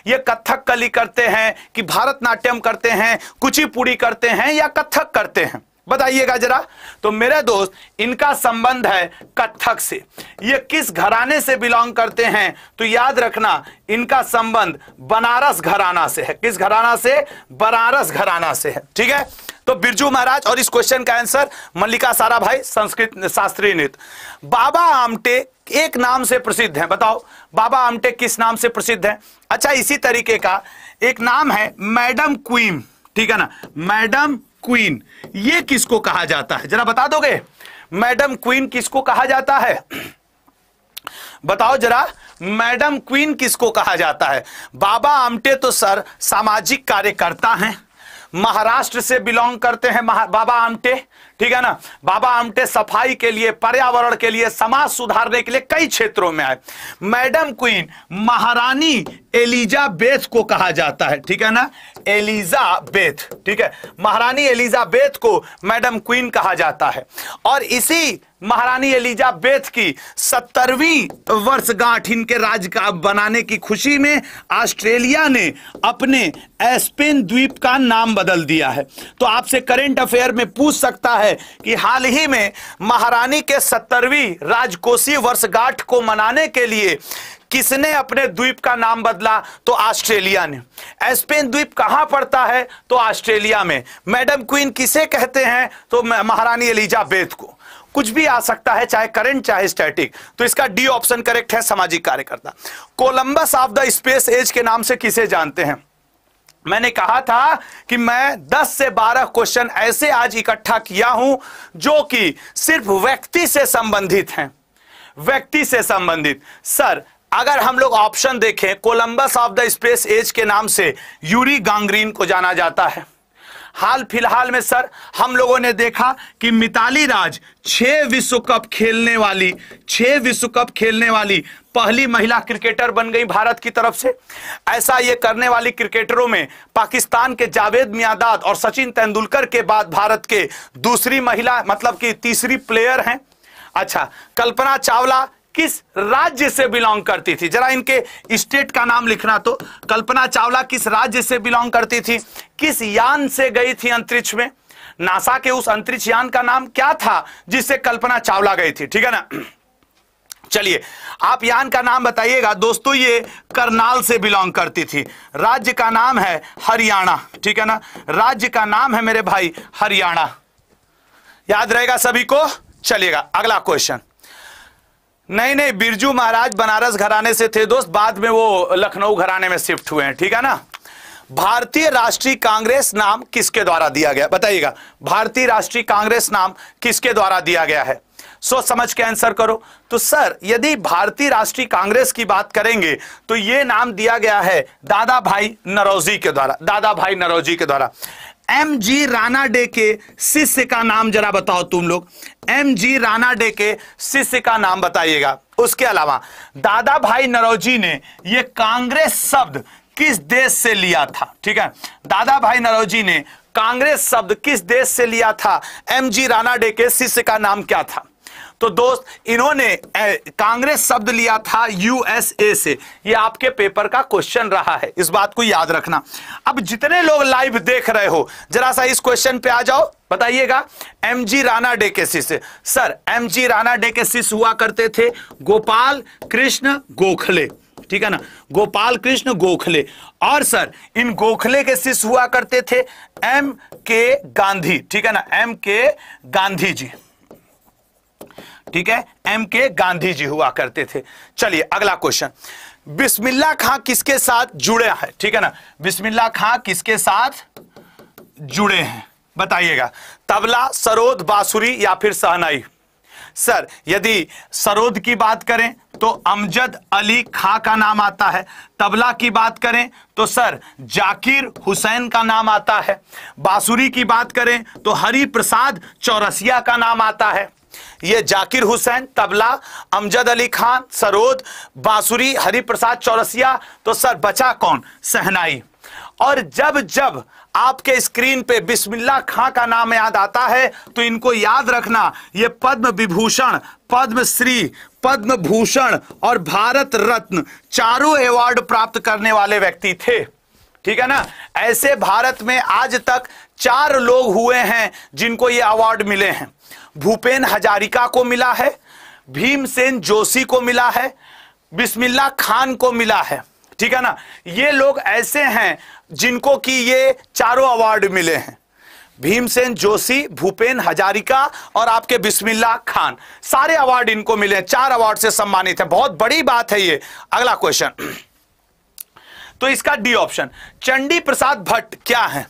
Speaker 1: ये कथक कली करते हैं कि भारतनाट्यम करते हैं कुचिपुड़ी करते हैं या कथक करते हैं बताइएगा जरा तो मेरे दोस्त इनका संबंध है कथक से ये किस घराने से बिलोंग करते हैं तो याद रखना इनका संबंध बनारस घराना से है किस घराना से बनारस घराना से है ठीक है तो बिरजू महाराज और इस क्वेश्चन का आंसर मल्लिका सारा भाई संस्कृत शास्त्रीय नृत्य बाबा आमटे एक नाम से प्रसिद्ध है बताओ बाबा आमटे किस नाम से प्रसिद्ध है अच्छा इसी तरीके का एक नाम है मैडम क्वीम ठीक है ना मैडम क्वीन ये किसको कहा जाता है जरा बता दोगे मैडम क्वीन किसको कहा जाता है बताओ जरा मैडम क्वीन किसको कहा जाता है बाबा आमटे तो सर सामाजिक कार्यकर्ता हैं महाराष्ट्र से बिलोंग करते हैं बाबा आमटे ठीक है ना बाबा आमटे सफाई के लिए पर्यावरण के लिए समाज सुधारने के लिए कई क्षेत्रों में आए मैडम क्वीन महारानी एलिजाबेथ को कहा जाता है ठीक है ना एलिजाबेथ ठीक है महारानी एलिजाबेथ को मैडम क्वीन कहा जाता है और इसी महारानी एलिजाबेथ की सत्तरवीं वर्षगांठ इनके राज का बनाने की खुशी में ऑस्ट्रेलिया ने अपने एस्पेन द्वीप का नाम बदल दिया है तो आपसे करेंट अफेयर में पूछ सकता है है कि हाल ही में महारानी के सत्तरवीं राजकोषीय वर्षगांठ को मनाने के लिए किसने अपने द्वीप का नाम बदला तो ऑस्ट्रेलिया ने एस्पेन द्वीप कहां पड़ता है तो ऑस्ट्रेलिया में मैडम क्वीन किसे कहते हैं तो महारानी एलिजाबेथ को कुछ भी आ सकता है चाहे करंट चाहे स्टैटिक तो इसका डी ऑप्शन करेक्ट है सामाजिक कार्यकर्ता Columbus of the space age के नाम से किसे जानते हैं मैंने कहा था कि मैं 10 से 12 क्वेश्चन ऐसे आज इकट्ठा किया हूं जो कि सिर्फ व्यक्ति से संबंधित हैं व्यक्ति से संबंधित सर अगर हम लोग ऑप्शन देखें Columbus of the space age के नाम से यूरी गांग्रीन को जाना जाता है हाल फिलहाल में सर हम लोगों ने देखा कि मिताली राज छह विश्व कप खेलने वाली छह विश्व कप खेलने वाली पहली महिला क्रिकेटर बन गई भारत की तरफ से ऐसा ये करने वाली क्रिकेटरों में पाकिस्तान के जावेद मियादाद और सचिन तेंदुलकर के बाद भारत के दूसरी महिला मतलब कि तीसरी प्लेयर हैं अच्छा कल्पना चावला किस राज्य से बिलोंग करती थी जरा इनके स्टेट का नाम लिखना तो कल्पना चावला किस राज्य से बिलोंग करती थी किस यान से गई थी अंतरिक्ष में नासा के उस अंतरिक्ष यान का नाम क्या था जिससे कल्पना चावला गई थी ठीक है ना चलिए आप यान का नाम बताइएगा दोस्तों ये करनाल से बिलोंग करती थी राज्य का नाम है हरियाणा ठीक है ना राज्य का नाम है मेरे भाई हरियाणा याद रहेगा सभी को चलिएगा अगला क्वेश्चन नहीं नहीं बिरजू महाराज बनारस घराने से थे दोस्त बाद में वो लखनऊ घराने में शिफ्ट हुए हैं ठीक है ना भारतीय राष्ट्रीय कांग्रेस नाम किसके द्वारा दिया गया बताइएगा भारतीय राष्ट्रीय कांग्रेस नाम किसके द्वारा दिया गया है सोच समझ के आंसर करो तो सर यदि भारतीय राष्ट्रीय कांग्रेस की बात करेंगे तो यह नाम दिया गया है दादा भाई नरौजी के द्वारा दादा भाई नरौजी के द्वारा एम जी राणा डे के शिष्य का नाम जरा बताओ तुम लोग एम जी राणा डे के शिष्य का नाम बताइएगा उसके अलावा दादा भाई नरोजी ने यह कांग्रेस शब्द किस देश से लिया था ठीक है दादा भाई नरोजी ने कांग्रेस शब्द किस देश से लिया था एम जी राणा डे के शिष्य का नाम क्या था तो दोस्त इन्होंने कांग्रेस शब्द लिया था यूएसए से ये आपके पेपर का क्वेश्चन रहा है इस बात को याद रखना अब जितने लोग लाइव देख रहे हो जरा सा इस क्वेश्चन पे आ जाओ बताइएगा एम जी राणा शिष्य सर एम जी राणा शिष्य हुआ करते थे गोपाल कृष्ण गोखले ठीक है ना गोपाल कृष्ण गोखले और सर इन गोखले के शिष्य हुआ करते थे एम के गांधी ठीक है ना एम के गांधी जी ठीक है एम के गांधी जी हुआ करते थे चलिए अगला क्वेश्चन बिस्मिल्ला खां किसके साथ जुड़े हैं ठीक है ना बिस्मिल्ला खां किसके साथ जुड़े हैं बताइएगा तबला सरोद बांसुरी या फिर सहनाई सर यदि सरोद की बात करें तो अमजद अली खां का नाम आता है तबला की बात करें तो सर जाकिर हुसैन का नाम आता है बांसुरी की बात करें तो हरि प्रसाद चौरसिया का नाम आता है ये जाकिर हुसैन तबला अमजद अली खान सरोद बांसुरी हरिप्रसाद चौरसिया तो सर बचा कौन सहनाई और जब जब आपके स्क्रीन पे बिस्मिल्ला खां का नाम याद आता है तो इनको याद रखना ये पद्म विभूषण पद्मश्री पद्म भूषण और भारत रत्न चारों अवार्ड प्राप्त करने वाले व्यक्ति थे ठीक है ना ऐसे भारत में आज तक चार लोग हुए हैं जिनको ये अवार्ड मिले हैं भूपेन हजारिका को मिला है भीमसेन जोशी को मिला है बिस्मिल्ला खान को मिला है ठीक है ना ये लोग ऐसे हैं जिनको कि ये चारों अवार्ड मिले हैं भीमसेन जोशी भूपेन हजारिका और आपके बिस्मिल्ला खान सारे अवार्ड इनको मिले हैं चार अवार्ड से सम्मानित है बहुत बड़ी बात है ये अगला क्वेश्चन तो इसका डी ऑप्शन चंडी प्रसाद भट्ट क्या है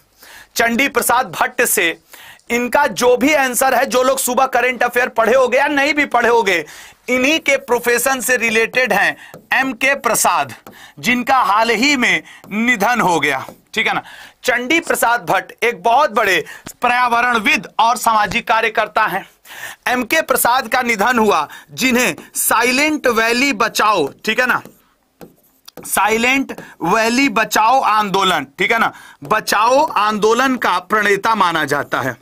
Speaker 1: चंडी प्रसाद भट्ट से इनका जो भी आंसर है जो लोग सुबह करंट अफेयर पढ़े हो या नहीं भी पढ़े हो इन्हीं के प्रोफेशन से रिलेटेड हैं एम के प्रसाद जिनका हाल ही में निधन हो गया ठीक है ना चंडी प्रसाद भट्ट एक बहुत बड़े पर्यावरणविद और सामाजिक कार्यकर्ता हैं एम के प्रसाद का निधन हुआ जिन्हें साइलेंट वैली बचाओ ठीक है ना साइलेंट वैली बचाओ आंदोलन ठीक है ना बचाओ आंदोलन का प्रणेता माना जाता है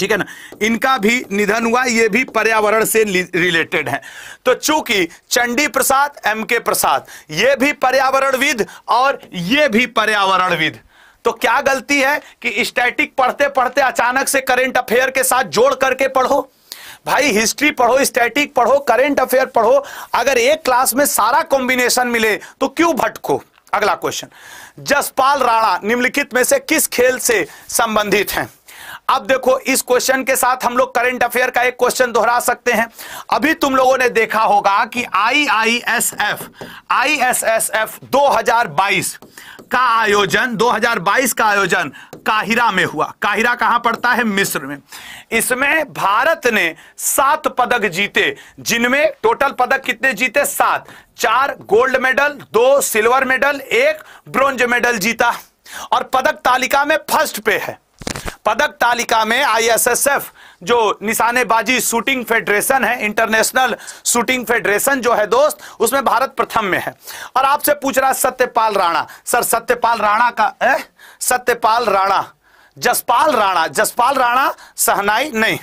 Speaker 1: ठीक है ना इनका भी निधन हुआ ये भी पर्यावरण से रिलेटेड है तो चूंकि चंडी प्रसाद एम के प्रसाद ये भी पर्यावरणविद और ये भी पर्यावरणविद तो क्या गलती है कि स्टैटिक पढ़ते पढ़ते अचानक से करेंट अफेयर के साथ जोड़ करके पढ़ो भाई हिस्ट्री पढ़ो स्टैटिक पढ़ो करेंट अफेयर पढ़ो अगर एक क्लास में सारा कॉम्बिनेशन मिले तो क्यों भटको अगला क्वेश्चन जसपाल राणा निम्नलिखित में से किस खेल से संबंधित हैं अब देखो इस क्वेश्चन के साथ हम लोग करंट अफेयर का एक क्वेश्चन दोहरा सकते हैं अभी तुम लोगों ने देखा होगा कि I I S F I S S F दो का आयोजन 2022 का आयोजन काहिरा में हुआ काहिरा कहां पड़ता है मिस्र में इसमें भारत ने सात पदक जीते जिनमें टोटल पदक कितने जीते सात चार गोल्ड मेडल दो सिल्वर मेडल एक ब्रॉन्ज मेडल जीता और पदक तालिका में फर्स्ट पे है पदक तालिका में आईएसएसएफ जो निशानेबाजी शूटिंग फेडरेशन है इंटरनेशनल शूटिंग फेडरेशन जो है दोस्त उसमें भारत प्रथम में है और आपसे पूछ रहा सत्यपाल राणा सर सत्यपाल राणा का ए? सत्यपाल राणा जसपाल राणा जसपाल राणा सहनाई नहीं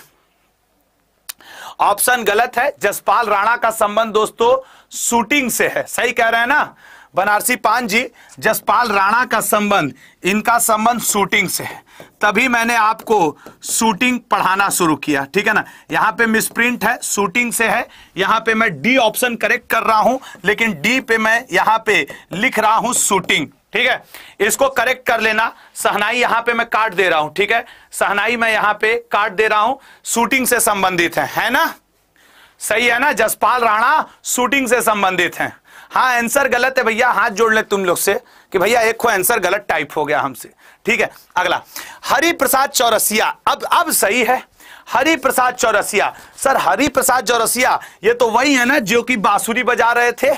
Speaker 1: ऑप्शन गलत है जसपाल राणा का संबंध दोस्तों शूटिंग से है सही कह रहे हैं ना बनारसी पान जी जसपाल राणा का संबंध इनका संबंध शूटिंग से है तभी मैंने आपको शूटिंग पढ़ाना शुरू किया ठीक है ना यहाँ पे मिसप्रिंट है शूटिंग से है यहाँ पे मैं डी ऑप्शन करेक्ट कर रहा हूं लेकिन डी पे मैं यहाँ पे लिख रहा हूं शूटिंग ठीक है इसको करेक्ट कर लेना सहनाई यहां पे मैं काट दे रहा हूं ठीक है सहनाई मैं यहां पे काट दे रहा हूं शूटिंग से संबंधित है है ना सही है ना जसपाल राणा शूटिंग से संबंधित हैं हाँ आंसर गलत है भैया हाथ जोड़ ले तुम लोग से कि भैया एक को आंसर गलत टाइप हो गया हमसे ठीक है अगला हरिप्रसाद प्रसाद चौरसिया अब अब सही है हरी प्रसाद चौरसिया सर हरी प्रसाद चौरसिया ये तो वही है ना जो कि बांसुरी बजा रहे थे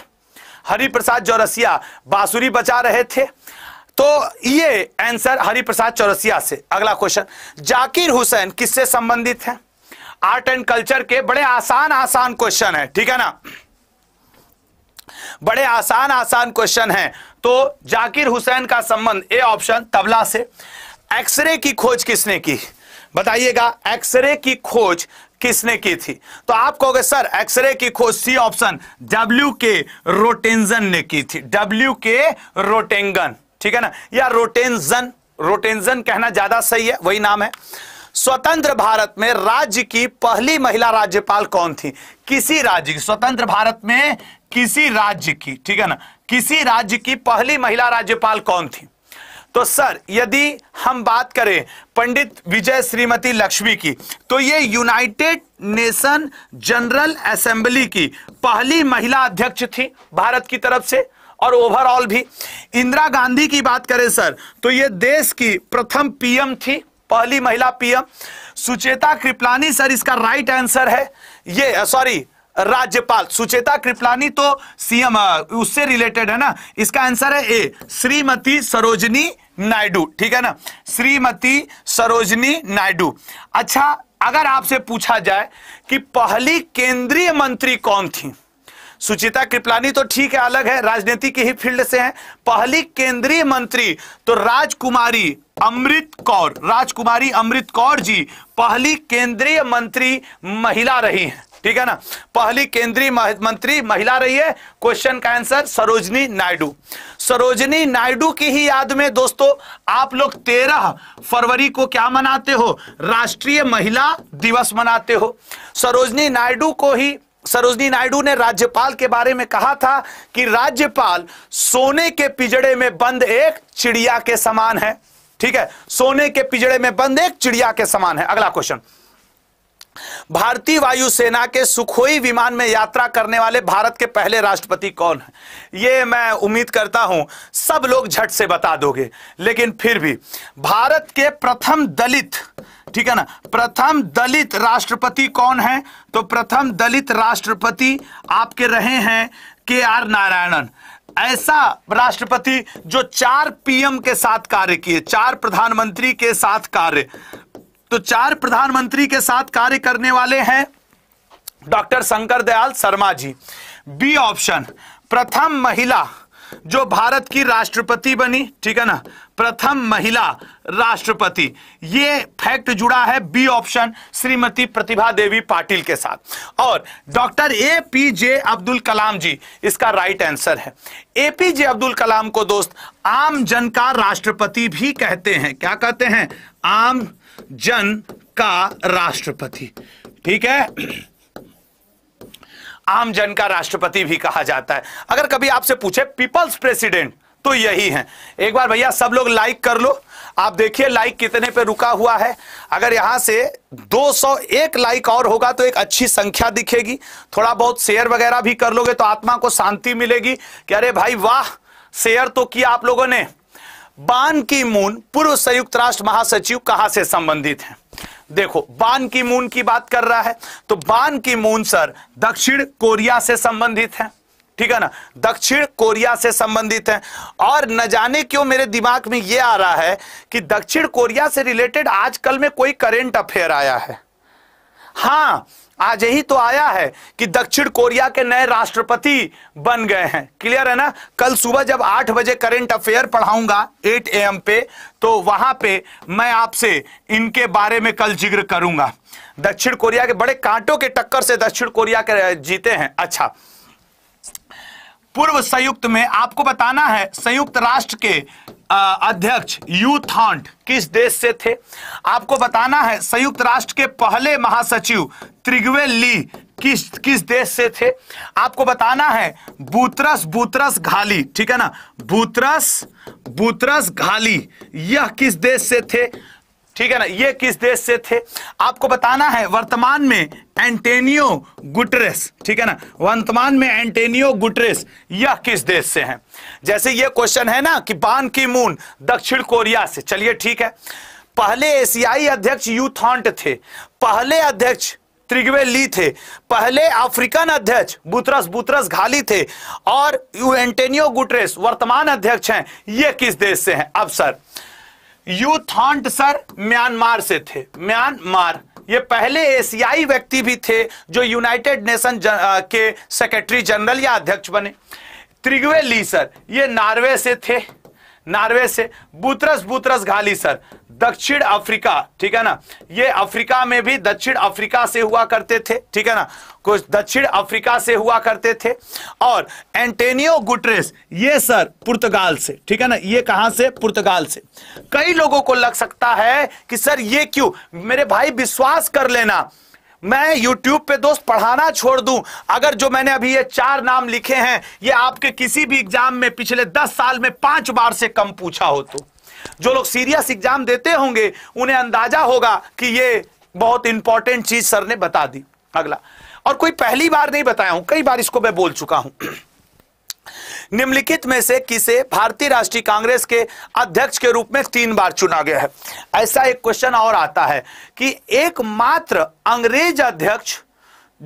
Speaker 1: हरी प्रसाद चौरसिया बांसुरी बजा रहे थे तो ये आंसर हरिप्रसाद चौरसिया से अगला क्वेश्चन जाकिर हुसैन किससे संबंधित है आर्ट एंड कल्चर के बड़े आसान आसान क्वेश्चन है ठीक है ना बड़े आसान आसान क्वेश्चन हैं तो जाकिर हुसैन का संबंध ए ऑप्शन तबला से एक्सरे की खोज किसने की बताइएगा एक्सरे की खोज किसने की थी तो आप कहोगे सर एक्सरे की खोज सी ऑप्शन डब्ल्यू के रोटेंजन ने की थी डब्ल्यू के रोटेंगन ठीक है ना या रोटेंजन रोटेंजन कहना ज्यादा सही है वही नाम है स्वतंत्र भारत में राज्य की पहली महिला राज्यपाल कौन थी किसी राज्य की स्वतंत्र भारत में किसी राज्य की ठीक है ना किसी राज्य की पहली महिला राज्यपाल कौन थी तो सर यदि हम बात करें पंडित विजय श्रीमती लक्ष्मी की तो ये यूनाइटेड नेशन जनरल असेंबली की पहली महिला अध्यक्ष थी भारत की तरफ से और ओवरऑल भी इंदिरा गांधी की बात करें सर तो ये देश की प्रथम पीएम थी पहली महिला पीएम सुचेता कृपलानी सर इसका राइट आंसर है ये सॉरी राज्यपाल सुचेता कृपलानी तो सीएम उससे रिलेटेड है ना इसका आंसर है ए श्रीमती सरोजनी नायडू ठीक है ना श्रीमती सरोजनी नायडू अच्छा अगर आपसे पूछा जाए कि पहली केंद्रीय मंत्री कौन थी सुचिता कृपलानी तो ठीक है अलग है राजनीति के ही फील्ड से हैं पहली केंद्रीय मंत्री तो राजकुमारी अमृत कौर राजकुमारी अमृत कौर जी पहली केंद्रीय मंत्री महिला रही हैं ठीक है ना पहली केंद्रीय मंत्री महिला रही है क्वेश्चन का आंसर सरोजनी नायडू सरोजनी नायडू की ही याद में दोस्तों आप लोग तेरह फरवरी को क्या मनाते हो राष्ट्रीय महिला दिवस मनाते हो सरोजनी नायडू को ही सरोजनी नायडू ने राज्यपाल के बारे में कहा था कि राज्यपाल सोने के पिजड़े में बंद एक चिड़िया के समान है ठीक है सोने के पिजड़े में बंद एक चिड़िया के समान है अगला क्वेश्चन भारतीय वायुसेना के सुखोई विमान में यात्रा करने वाले भारत के पहले राष्ट्रपति कौन है ये मैं उम्मीद करता हूं सब लोग झट से बता दोगे लेकिन फिर भी भारत के प्रथम दलित ठीक है ना प्रथम दलित राष्ट्रपति कौन है तो प्रथम दलित राष्ट्रपति आपके रहे हैं के आर नारायणन ऐसा राष्ट्रपति जो चार पीएम के साथ कार्य किए चार प्रधानमंत्री के साथ कार्य तो चार प्रधानमंत्री के साथ कार्य करने वाले हैं doctor Shankar Dayal Sharma ji B option प्रथम महिला जो भारत की राष्ट्रपति बनी ठीक है ना प्रथम महिला राष्ट्रपति ये फैक्ट जुड़ा है बी ऑप्शन श्रीमती प्रतिभा देवी पाटिल के साथ और doctor A P J Abdul Kalam ji इसका राइट आंसर है ए पी जे अब्दुल कलाम को दोस्त आम जन का राष्ट्रपति भी कहते हैं क्या कहते हैं आम जन का राष्ट्रपति ठीक है आम जन का राष्ट्रपति भी कहा जाता है अगर कभी आपसे पूछे पीपल्स प्रेसिडेंट तो यही है एक बार भैया सब लोग लाइक कर लो आप देखिए लाइक कितने पे रुका हुआ है अगर यहां से 201 लाइक और होगा तो एक अच्छी संख्या दिखेगी थोड़ा बहुत शेयर वगैरह भी कर लोगे तो आत्मा को शांति मिलेगी कि अरे भाई वाह शेयर तो किया आप लोगों ने बान की मून पूर्व संयुक्त राष्ट्र महासचिव कहां से संबंधित हैं देखो बान की मून की बात कर रहा है तो बान की मून सर दक्षिण कोरिया से संबंधित है ठीक है ना दक्षिण कोरिया से संबंधित है और न जाने क्यों मेरे दिमाग में यह आ रहा है कि दक्षिण कोरिया से रिलेटेड आजकल में कोई करेंट अफेयर आया है हां आज ही तो आया है कि दक्षिण कोरिया के नए राष्ट्रपति बन गए हैं क्लियर है ना कल सुबह जब आठ बजे करंट अफेयर पढ़ाऊंगा एट ए एम पे तो वहां पे मैं आपसे इनके बारे में कल जिक्र करूंगा दक्षिण कोरिया के बड़े कांटों के टक्कर से दक्षिण कोरिया के जीते हैं अच्छा पूर्व संयुक्त में आपको बताना है संयुक्त राष्ट्र के अध्यक्ष यूथॉन्ट किस देश से थे आपको बताना है संयुक्त राष्ट्र के पहले महासचिव त्रिगवे ली किस किस देश से थे आपको बताना है बूतरस बूतरस घाली ठीक है ना बूतरस बूतरस घाली यह किस देश से थे ठीक है ना ये किस देश से थे आपको बताना है वर्तमान में एंटेनियो गुटरेस ठीक है ना वर्तमान में एंटेनियो गुटरेस यह किस देश से हैं जैसे ये क्वेश्चन है ना कि बान की मून दक्षिण कोरिया से चलिए ठीक है पहले एशियाई अध्यक्ष यूथॉन्ट थे पहले अध्यक्ष त्रिगवे ली थे पहले अफ्रीकन अध्यक्ष बुतरस बुतरस घाली थे और यू एंटेनियो गुटरेस वर्तमान अध्यक्ष हैं ये किस देश से हैं अब sir U Thant sir Myanmar से थे म्यांमार ये पहले एशियाई व्यक्ति भी थे जो यूनाइटेड नेशन के सेक्रेटरी जनरल या अध्यक्ष बने त्रिगवे ली सर ये नॉर्वे से थे नॉर्वे से बुतरस बुतरस घाली सर दक्षिण अफ्रीका ठीक है ना ये अफ्रीका में भी दक्षिण अफ्रीका से हुआ करते थे ठीक है ना कुछ दक्षिण अफ्रीका से हुआ करते थे और एंटेनियो गुटरेस ये सर पुर्तगाल से ठीक है ना ये कहां से पुर्तगाल से कई लोगों को लग सकता है कि सर ये क्यों मेरे भाई विश्वास कर लेना मैं YouTube पे दोस्त पढ़ाना छोड़ दूं अगर जो मैंने अभी ये चार नाम लिखे हैं ये आपके किसी भी एग्जाम में पिछले दस साल में पांच बार से कम पूछा हो तो जो लोग सीरियस एग्जाम देते होंगे उन्हें अंदाजा होगा कि ये बहुत इंपॉर्टेंट चीज सर ने बता दी अगला और कोई पहली बार नहीं बताया हूं कई बार इसको मैं बोल चुका हूं निम्नलिखित में से किसे भारतीय राष्ट्रीय कांग्रेस के अध्यक्ष के रूप में तीन बार चुना गया है ऐसा एक क्वेश्चन और आता है कि एकमात्र अंग्रेज अध्यक्ष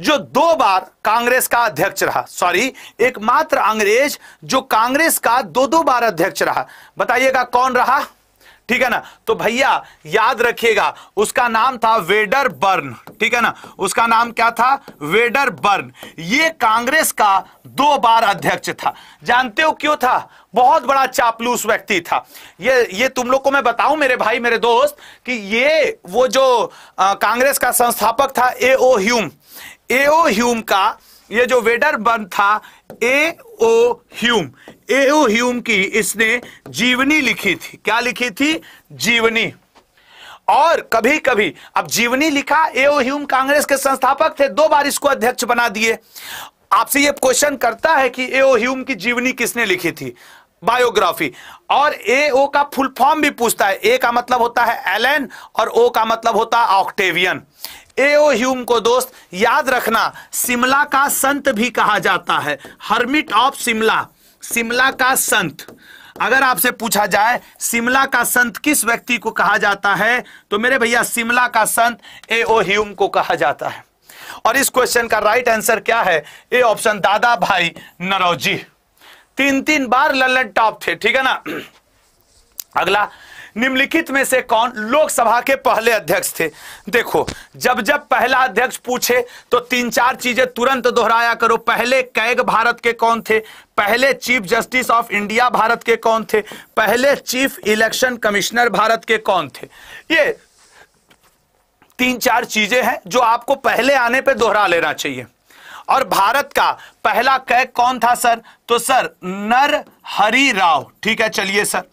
Speaker 1: जो दो बार कांग्रेस का अध्यक्ष रहा सॉरी एकमात्र अंग्रेज जो कांग्रेस का दो दो बार अध्यक्ष रहा बताइएगा कौन रहा ठीक है ना तो भैया याद रखिएगा उसका नाम था वेडर बर्न ठीक है ना उसका नाम क्या था वेडर बर्न ये कांग्रेस का दो बार अध्यक्ष था जानते हो क्यों था बहुत बड़ा चापलूस व्यक्ति था ये ये तुम लोग को मैं बताऊं मेरे भाई मेरे दोस्त कि ये वो जो आ, कांग्रेस का संस्थापक था ए ओ ह्यूम ए ओ ह्यूम का ये जो वेडर बर्न था ए ओ ह्यूम ए ओ ह्यूम की इसने जीवनी लिखी थी क्या लिखी थी जीवनी और कभी कभी अब जीवनी लिखा एओ ह्यूम कांग्रेस के संस्थापक थे दो बार इसको अध्यक्ष बना दिए आपसे ये क्वेश्चन करता है कि एओ ह्यूम की जीवनी किसने लिखी थी बायोग्राफी और ए ओ का फुल फॉर्म भी पूछता है ए का मतलब होता है एलेन और ओ का मतलब होता है ऑक्टेवियन एओ ह्यूम को दोस्त याद रखना शिमला का संत भी कहा जाता है हर्मिट ऑफ शिमला शिमला का संत अगर आपसे पूछा जाए शिमला का संत किस व्यक्ति को कहा जाता है तो मेरे भैया शिमला का संत ए ओ ह्यूम को कहा जाता है और इस क्वेश्चन का राइट आंसर क्या है ए ऑप्शन दादा भाई नरौजी तीन तीन बार लल्लन टॉप थे ठीक है ना अगला निम्नलिखित में से कौन लोकसभा के पहले अध्यक्ष थे देखो जब जब पहला अध्यक्ष पूछे तो तीन चार चीजें तुरंत दोहराया करो पहले कैग भारत के कौन थे पहले chief justice of India Bharat के कौन थे पहले चीफ इलेक्शन कमिश्नर भारत के कौन थे ये तीन चार चीजें हैं जो आपको पहले आने पर दोहरा लेना चाहिए और भारत का पहला कैग कौन था सर तो सर नर हरी राव ठीक है चलिए सर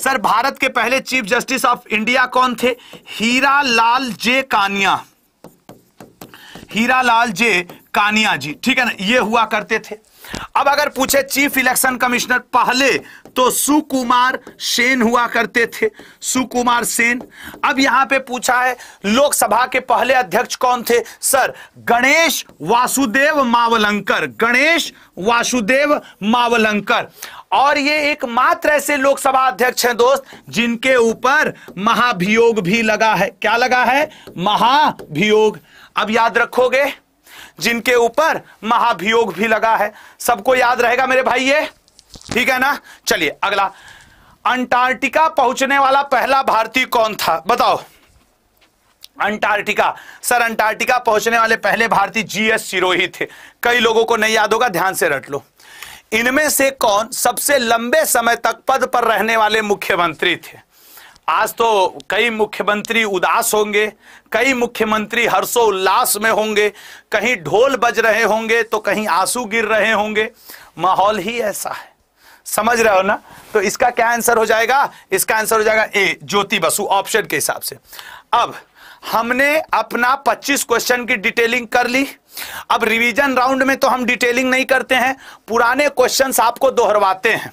Speaker 1: सर भारत के पहले चीफ जस्टिस ऑफ इंडिया कौन थे हीरा लाल जे कानिया हीरा लाल जे कानिया जी ठीक है ना ये हुआ करते थे अब अगर पूछे चीफ इलेक्शन कमिश्नर पहले तो सुकुमार सेन हुआ करते थे सुकुमार सेन अब यहां पे पूछा है लोकसभा के पहले अध्यक्ष कौन थे सर गणेश वासुदेव मावलंकर गणेश वासुदेव मावलंकर और ये एकमात्र ऐसे लोकसभा अध्यक्ष हैं दोस्त जिनके ऊपर महाभियोग भी लगा है क्या लगा है महाभियोग अब याद रखोगे जिनके ऊपर महाभियोग भी लगा है सबको याद रहेगा मेरे भाई ये ठीक है ना चलिए अगला अंटार्कटिका पहुंचने वाला पहला भारतीय कौन था बताओ अंटार्कटिका सर अंटार्कटिका पहुंचने वाले पहले भारतीय जीएस सिरोही थे कई लोगों को नहीं याद होगा ध्यान से रट लो इनमें से कौन सबसे लंबे समय तक पद पर रहने वाले मुख्यमंत्री थे आज तो कई मुख्यमंत्री उदास होंगे कई मुख्यमंत्री हर्षोल्लास में होंगे कहीं ढोल बज रहे होंगे तो कहीं आंसू गिर रहे होंगे माहौल ही ऐसा है समझ रहे हो ना तो इसका क्या आंसर हो जाएगा इसका आंसर हो जाएगा ए ज्योति बसु ऑप्शन के हिसाब से अब हमने अपना 25 क्वेश्चन की डिटेलिंग कर ली अब रिवीजन राउंड में तो हम डिटेलिंग नहीं करते हैं पुराने क्वेश्चंस आपको दोहरवाते हैं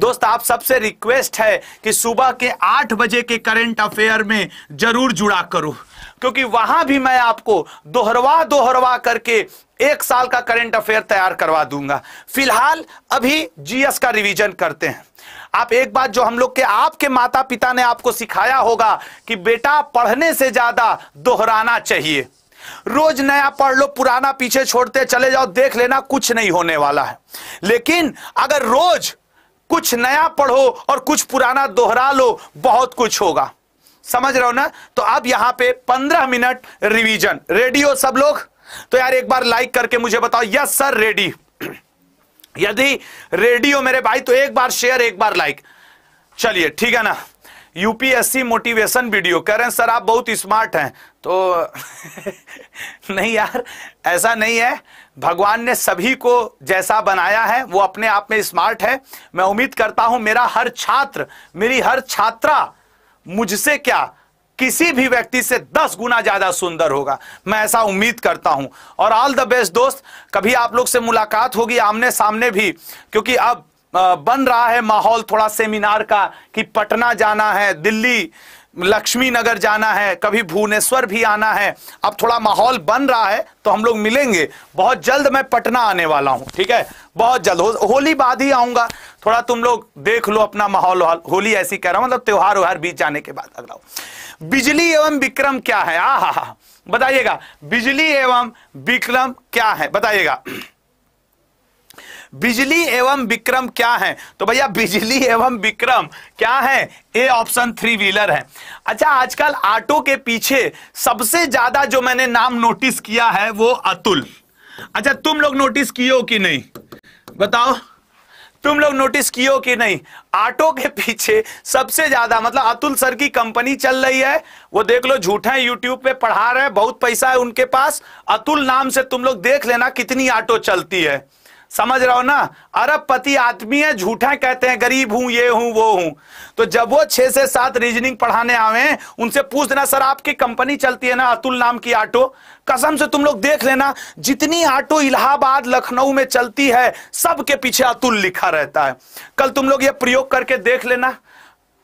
Speaker 1: दोस्त आप सबसे रिक्वेस्ट है कि सुबह के आठ बजे के करंट अफेयर में जरूर जुड़ा करो क्योंकि वहां भी मैं आपको दोहरवा दोहरवा करके एक साल का करंट अफेयर तैयार करवा दूंगा फिलहाल अभी जीएस का रिवीजन करते हैं आप एक बात जो हम लोग के आपके माता पिता ने आपको सिखाया होगा कि बेटा पढ़ने से ज्यादा दोहराना चाहिए रोज नया पढ़ लो पुराना पीछे छोड़ते चले जाओ देख लेना कुछ नहीं होने वाला है लेकिन अगर रोज कुछ नया पढ़ो और कुछ पुराना दोहरा लो बहुत कुछ होगा समझ रहे हो ना तो अब यहां पे पंद्रह मिनट रिवीजन रेडी हो सब लोग तो यार एक बार लाइक करके मुझे बताओ यस सर रेडी यदि रेडी हो मेरे भाई तो एक बार शेयर एक बार लाइक चलिए ठीक है ना यूपीएससी मोटिवेशन वीडियो कह रहे हैं सर आप बहुत स्मार्ट हैं तो नहीं यार ऐसा नहीं है भगवान ने सभी को जैसा बनाया है वो अपने आप में स्मार्ट है मैं उम्मीद करता हूं मेरा हर छात्र मेरी हर छात्रा मुझसे क्या किसी भी व्यक्ति से दस गुना ज्यादा सुंदर होगा मैं ऐसा उम्मीद करता हूं और ऑल द बेस्ट दोस्त कभी आप लोग से मुलाकात होगी आमने सामने भी क्योंकि अब बन रहा है माहौल थोड़ा सेमिनार का कि पटना जाना है दिल्ली लक्ष्मी नगर जाना है कभी भुवनेश्वर भी आना है अब थोड़ा माहौल बन रहा है तो हम लोग मिलेंगे बहुत जल्द मैं पटना आने वाला हूं ठीक है बहुत जल्द हो, होली बाद ही आऊंगा थोड़ा तुम लोग देख लो अपना माहौल होली ऐसी कह रहा हूँ मतलब त्योहार व्योहार बीच जाने के बाद अगला बिजली एवं विक्रम क्या है आ हा बताइएगा बिजली एवं विक्रम क्या है बताइएगा बिजली एवं विक्रम क्या है तो भैया बिजली एवं विक्रम क्या है ए ऑप्शन थ्री व्हीलर है अच्छा आजकल ऑटो के पीछे सबसे ज्यादा जो मैंने नाम नोटिस किया है वो अतुल अच्छा तुम लोग नोटिस किए कि नहीं बताओ तुम लोग नोटिस किए कि नहीं ऑटो के पीछे सबसे ज्यादा मतलब अतुल सर की कंपनी चल रही है वो देख लो झूठा यूट्यूब पे पढ़ा रहे हैं बहुत पैसा है उनके पास अतुल नाम से तुम लोग देख लेना कितनी ऑटो चलती है समझ रहा हो ना अरब पति आदमी है झूठा कहते हैं गरीब हूं ये हूं वो हूं तो जब वो छह से सात रीजनिंग पढ़ाने आवे उनसे पूछ देना सर आपकी कंपनी चलती है ना अतुल नाम की ऑटो कसम से तुम लोग देख लेना जितनी ऑटो इलाहाबाद लखनऊ में चलती है सबके पीछे अतुल लिखा रहता है कल तुम लोग ये प्रयोग करके देख लेना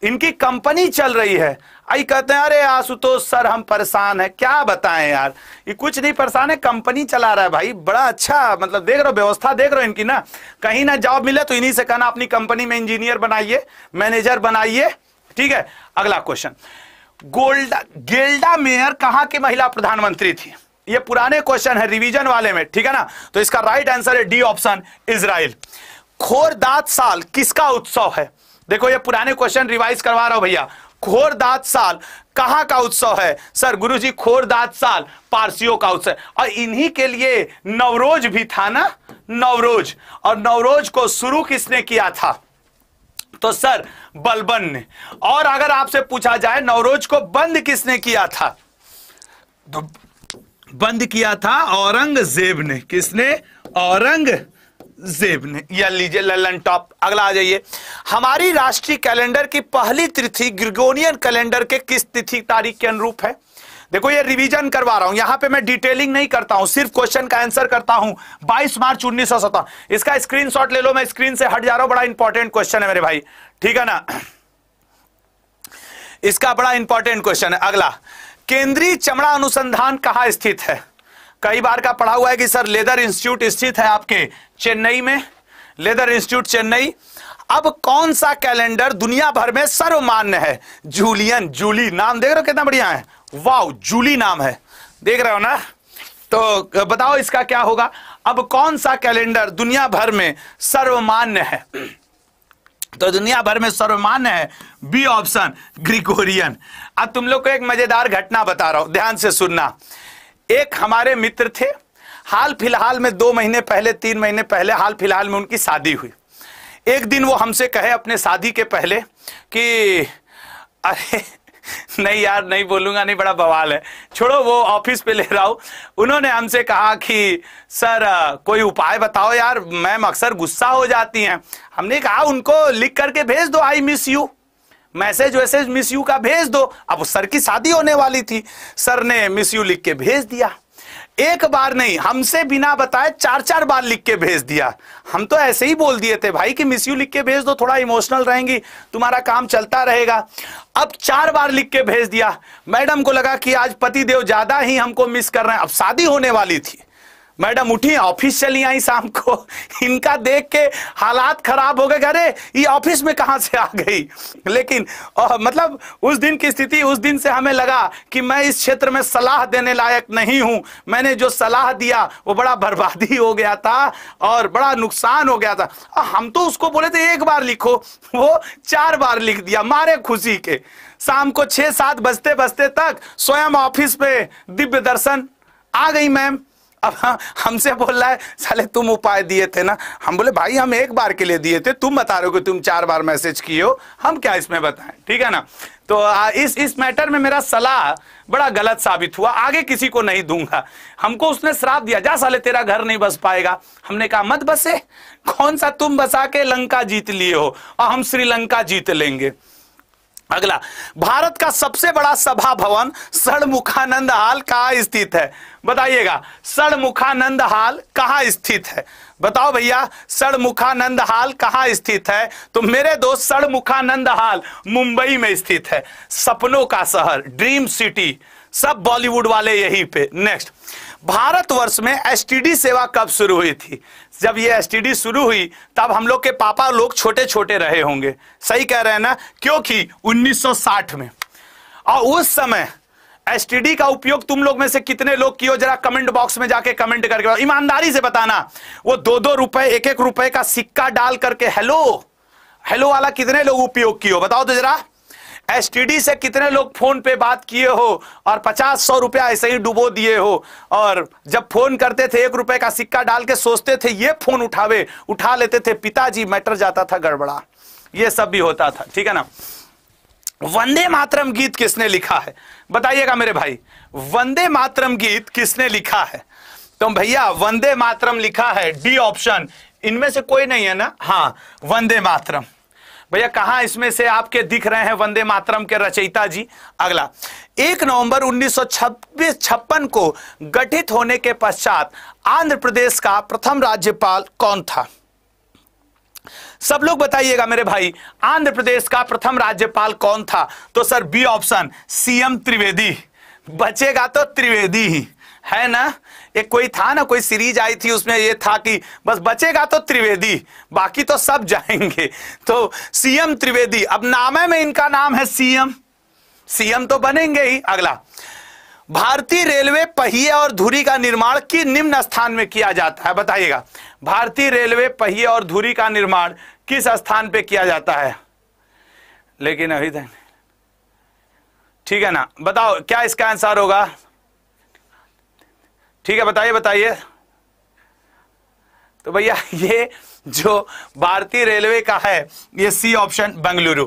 Speaker 1: इनकी कंपनी चल रही है आई कहते हैं अरे आशुतोष सर हम परेशान है क्या बताएं यार ये कुछ नहीं परेशान है कंपनी चला रहा है भाई बड़ा अच्छा मतलब देख रहे हो व्यवस्था देख रहे हो इनकी ना कहीं ना जॉब मिले तो इन्हीं से कहना अपनी कंपनी में इंजीनियर बनाइए मैनेजर बनाइए ठीक है अगला क्वेश्चन गोल्डा गेल्डा मेयर कहाँ की महिला प्रधानमंत्री थी ये पुराने क्वेश्चन है रिवीजन वाले में ठीक है ना तो इसका राइट आंसर है D option Israel Khordad Sal किसका उत्सव है देखो ये पुराने क्वेश्चन रिवाइज करवा रहा हूं भैया खोर दात साल कहाँ का उत्सव है सर गुरुजी खोर दात साल पारसियों का उत्सव और इन्हीं के लिए नवरोज भी था ना नवरोज और नवरोज को शुरू किसने किया था तो सर बलबन ने और अगर आपसे पूछा जाए नवरोज को बंद किसने किया था तो बंद किया था औरंगजेब ने किसने औरंग जेब या लीजिए ललन टॉप अगला आ जाइए हमारी राष्ट्रीय कैलेंडर की पहली तिथि ग्रिगोनियन कैलेंडर के किस तिथि तारीख के अनुरूप है देखो ये रिवीजन करवा रहा हूं यहां पे मैं डिटेलिंग नहीं करता हूं सिर्फ क्वेश्चन का आंसर करता हूं 22 मार्च उन्नीस इसका स्क्रीनशॉट ले लो मैं स्क्रीन से हट जा रहा हूं बड़ा इंपॉर्टेंट क्वेश्चन है मेरे भाई ठीक है ना इसका बड़ा इंपॉर्टेंट क्वेश्चन है अगला केंद्रीय चमड़ा अनुसंधान कहां स्थित है कई बार का पढ़ा हुआ है कि सर लेदर इंस्टीट्यूट स्थित है आपके चेन्नई में लेदर इंस्टीट्यूट चेन्नई अब कौन सा कैलेंडर दुनिया भर में सर्वमान्य है जूलियन जूली नाम देख रहे हो कितना बढ़िया है वाओ जूली नाम है देख रहे हो ना तो बताओ इसका क्या होगा अब कौन सा कैलेंडर दुनिया भर में सर्वमान्य है तो दुनिया भर में सर्वमान्य है बी ऑप्शन ग्रीकोरियन अब तुम लोग को एक मजेदार घटना बता रहा हूं ध्यान से सुनना एक हमारे मित्र थे हाल फिलहाल में दो महीने पहले तीन महीने पहले हाल फिलहाल में उनकी शादी हुई एक दिन वो हमसे कहे अपने शादी के पहले कि अरे नहीं यार नहीं बोलूंगा नहीं बड़ा बवाल है छोड़ो वो ऑफिस पे ले रहा हूं उन्होंने हमसे कहा कि सर कोई उपाय बताओ यार मैम अक्सर गुस्सा हो जाती हैं हमने कहा उनको लिख करके भेज दो आई मिस यू मैसेज वैसेज मिस यू का भेज दो अब सर की शादी होने वाली थी सर ने मिस यू लिख के भेज दिया एक बार नहीं हमसे बिना बताए चार चार बार लिख के भेज दिया हम तो ऐसे ही बोल दिए थे भाई कि मिस यू लिख के भेज दो थोड़ा इमोशनल रहेंगी तुम्हारा काम चलता रहेगा अब चार बार लिख के भेज दिया मैडम को लगा कि आज पति देव ज्यादा ही हमको मिस कर रहे हैं अब शादी होने वाली थी मैडम उठी ऑफिस चली आई शाम को इनका देख के हालात खराब हो गए अरे ये ऑफिस में कहाँ से आ गई लेकिन आ, मतलब उस दिन की स्थिति उस दिन से हमें लगा कि मैं इस क्षेत्र में सलाह देने लायक नहीं हूं मैंने जो सलाह दिया वो बड़ा बर्बादी हो गया था और बड़ा नुकसान हो गया था आ, हम तो उसको बोले थे एक बार लिखो वो चार बार लिख दिया मारे खुशी के शाम को छह सात बजते बजते तक स्वयं ऑफिस पे दिव्य दर्शन आ गई मैम अब हाँ, हमसे बोल रहा है साले तुम उपाय दिए थे ना हम बोले भाई हम एक बार के लिए दिए थे तुम बता रहे हो कि तुम चार बार मैसेज किए हो हम क्या इसमें बताएं ठीक है ना तो इस इस मैटर में मेरा सलाह बड़ा गलत साबित हुआ आगे किसी को नहीं दूंगा हमको उसने श्राप दिया जा साले तेरा घर नहीं बस पाएगा हमने कहा मत बसे कौन सा तुम बसा के लंका जीत लिए हो और हम श्रीलंका जीत लेंगे अगला भारत का सबसे बड़ा सभा भवन सड़मुखानंद हाल कहा स्थित है बताइएगा सड़मुखानंद हाल कहां स्थित है बताओ भैया सड़मुखानंद हाल कहां स्थित है तो मेरे दोस्त सड़मुखानंद हाल मुंबई में स्थित है सपनों का शहर ड्रीम सिटी सब बॉलीवुड वाले यहीं पे नेक्स्ट भारतवर्ष में एसटीडी सेवा कब शुरू हुई थी जब ये एसटीडी शुरू हुई तब हम लोग के पापा लोग छोटे छोटे रहे होंगे सही कह रहे हैं ना क्योंकि 1960 में और उस समय एसटीडी का उपयोग तुम लोग में से कितने लोग किए जरा कमेंट बॉक्स में जाके कमेंट करके ईमानदारी से बताना वो दो दो रुपए एक एक रुपए का सिक्का डाल करके हेलो हेलो वाला कितने लोग उपयोग किए बताओ तो जरा एसटीडी से कितने लोग फोन पे बात किए हो और पचास सौ रुपया ऐसे ही डुबो दिए हो और जब फोन करते थे एक रुपए का सिक्का डाल के सोचते थे ये फोन उठावे उठा लेते थे पिताजी मैटर जाता था गड़बड़ा ये सब भी होता था ठीक है ना वंदे मातरम गीत किसने लिखा है बताइएगा मेरे भाई वंदे मातरम गीत किसने लिखा है तो भैया वंदे मातरम लिखा है डी ऑप्शन इनमें से कोई नहीं है ना हाँ वंदे मातरम भैया कहा इसमें से आपके दिख रहे हैं वंदे मातरम के रचयिता जी अगला एक नवंबर उन्नीस छप्पन को गठित होने के पश्चात आंध्र प्रदेश का प्रथम राज्यपाल कौन था सब लोग बताइएगा मेरे भाई आंध्र प्रदेश का प्रथम राज्यपाल कौन था तो sir B option CM Trivedi बचेगा तो त्रिवेदी ही है ना एक कोई था ना कोई सीरीज आई थी उसमें ये था कि बस बचेगा तो त्रिवेदी बाकी तो सब जाएंगे तो सीएम त्रिवेदी अब नामे में इनका नाम है सीएम सीएम तो बनेंगे ही अगला भारतीय रेलवे पहिए और धुरी का निर्माण किस निम्न स्थान में किया जाता है बताइएगा भारतीय रेलवे पहिए और धुरी का निर्माण किस स्थान पे किया जाता है लेकिन अभी तक ठीक है ना बताओ क्या इसका आंसर होगा ठीक है बताइए बताइए तो भैया ये जो भारतीय रेलवे का है ये सी ऑप्शन बेंगलुरु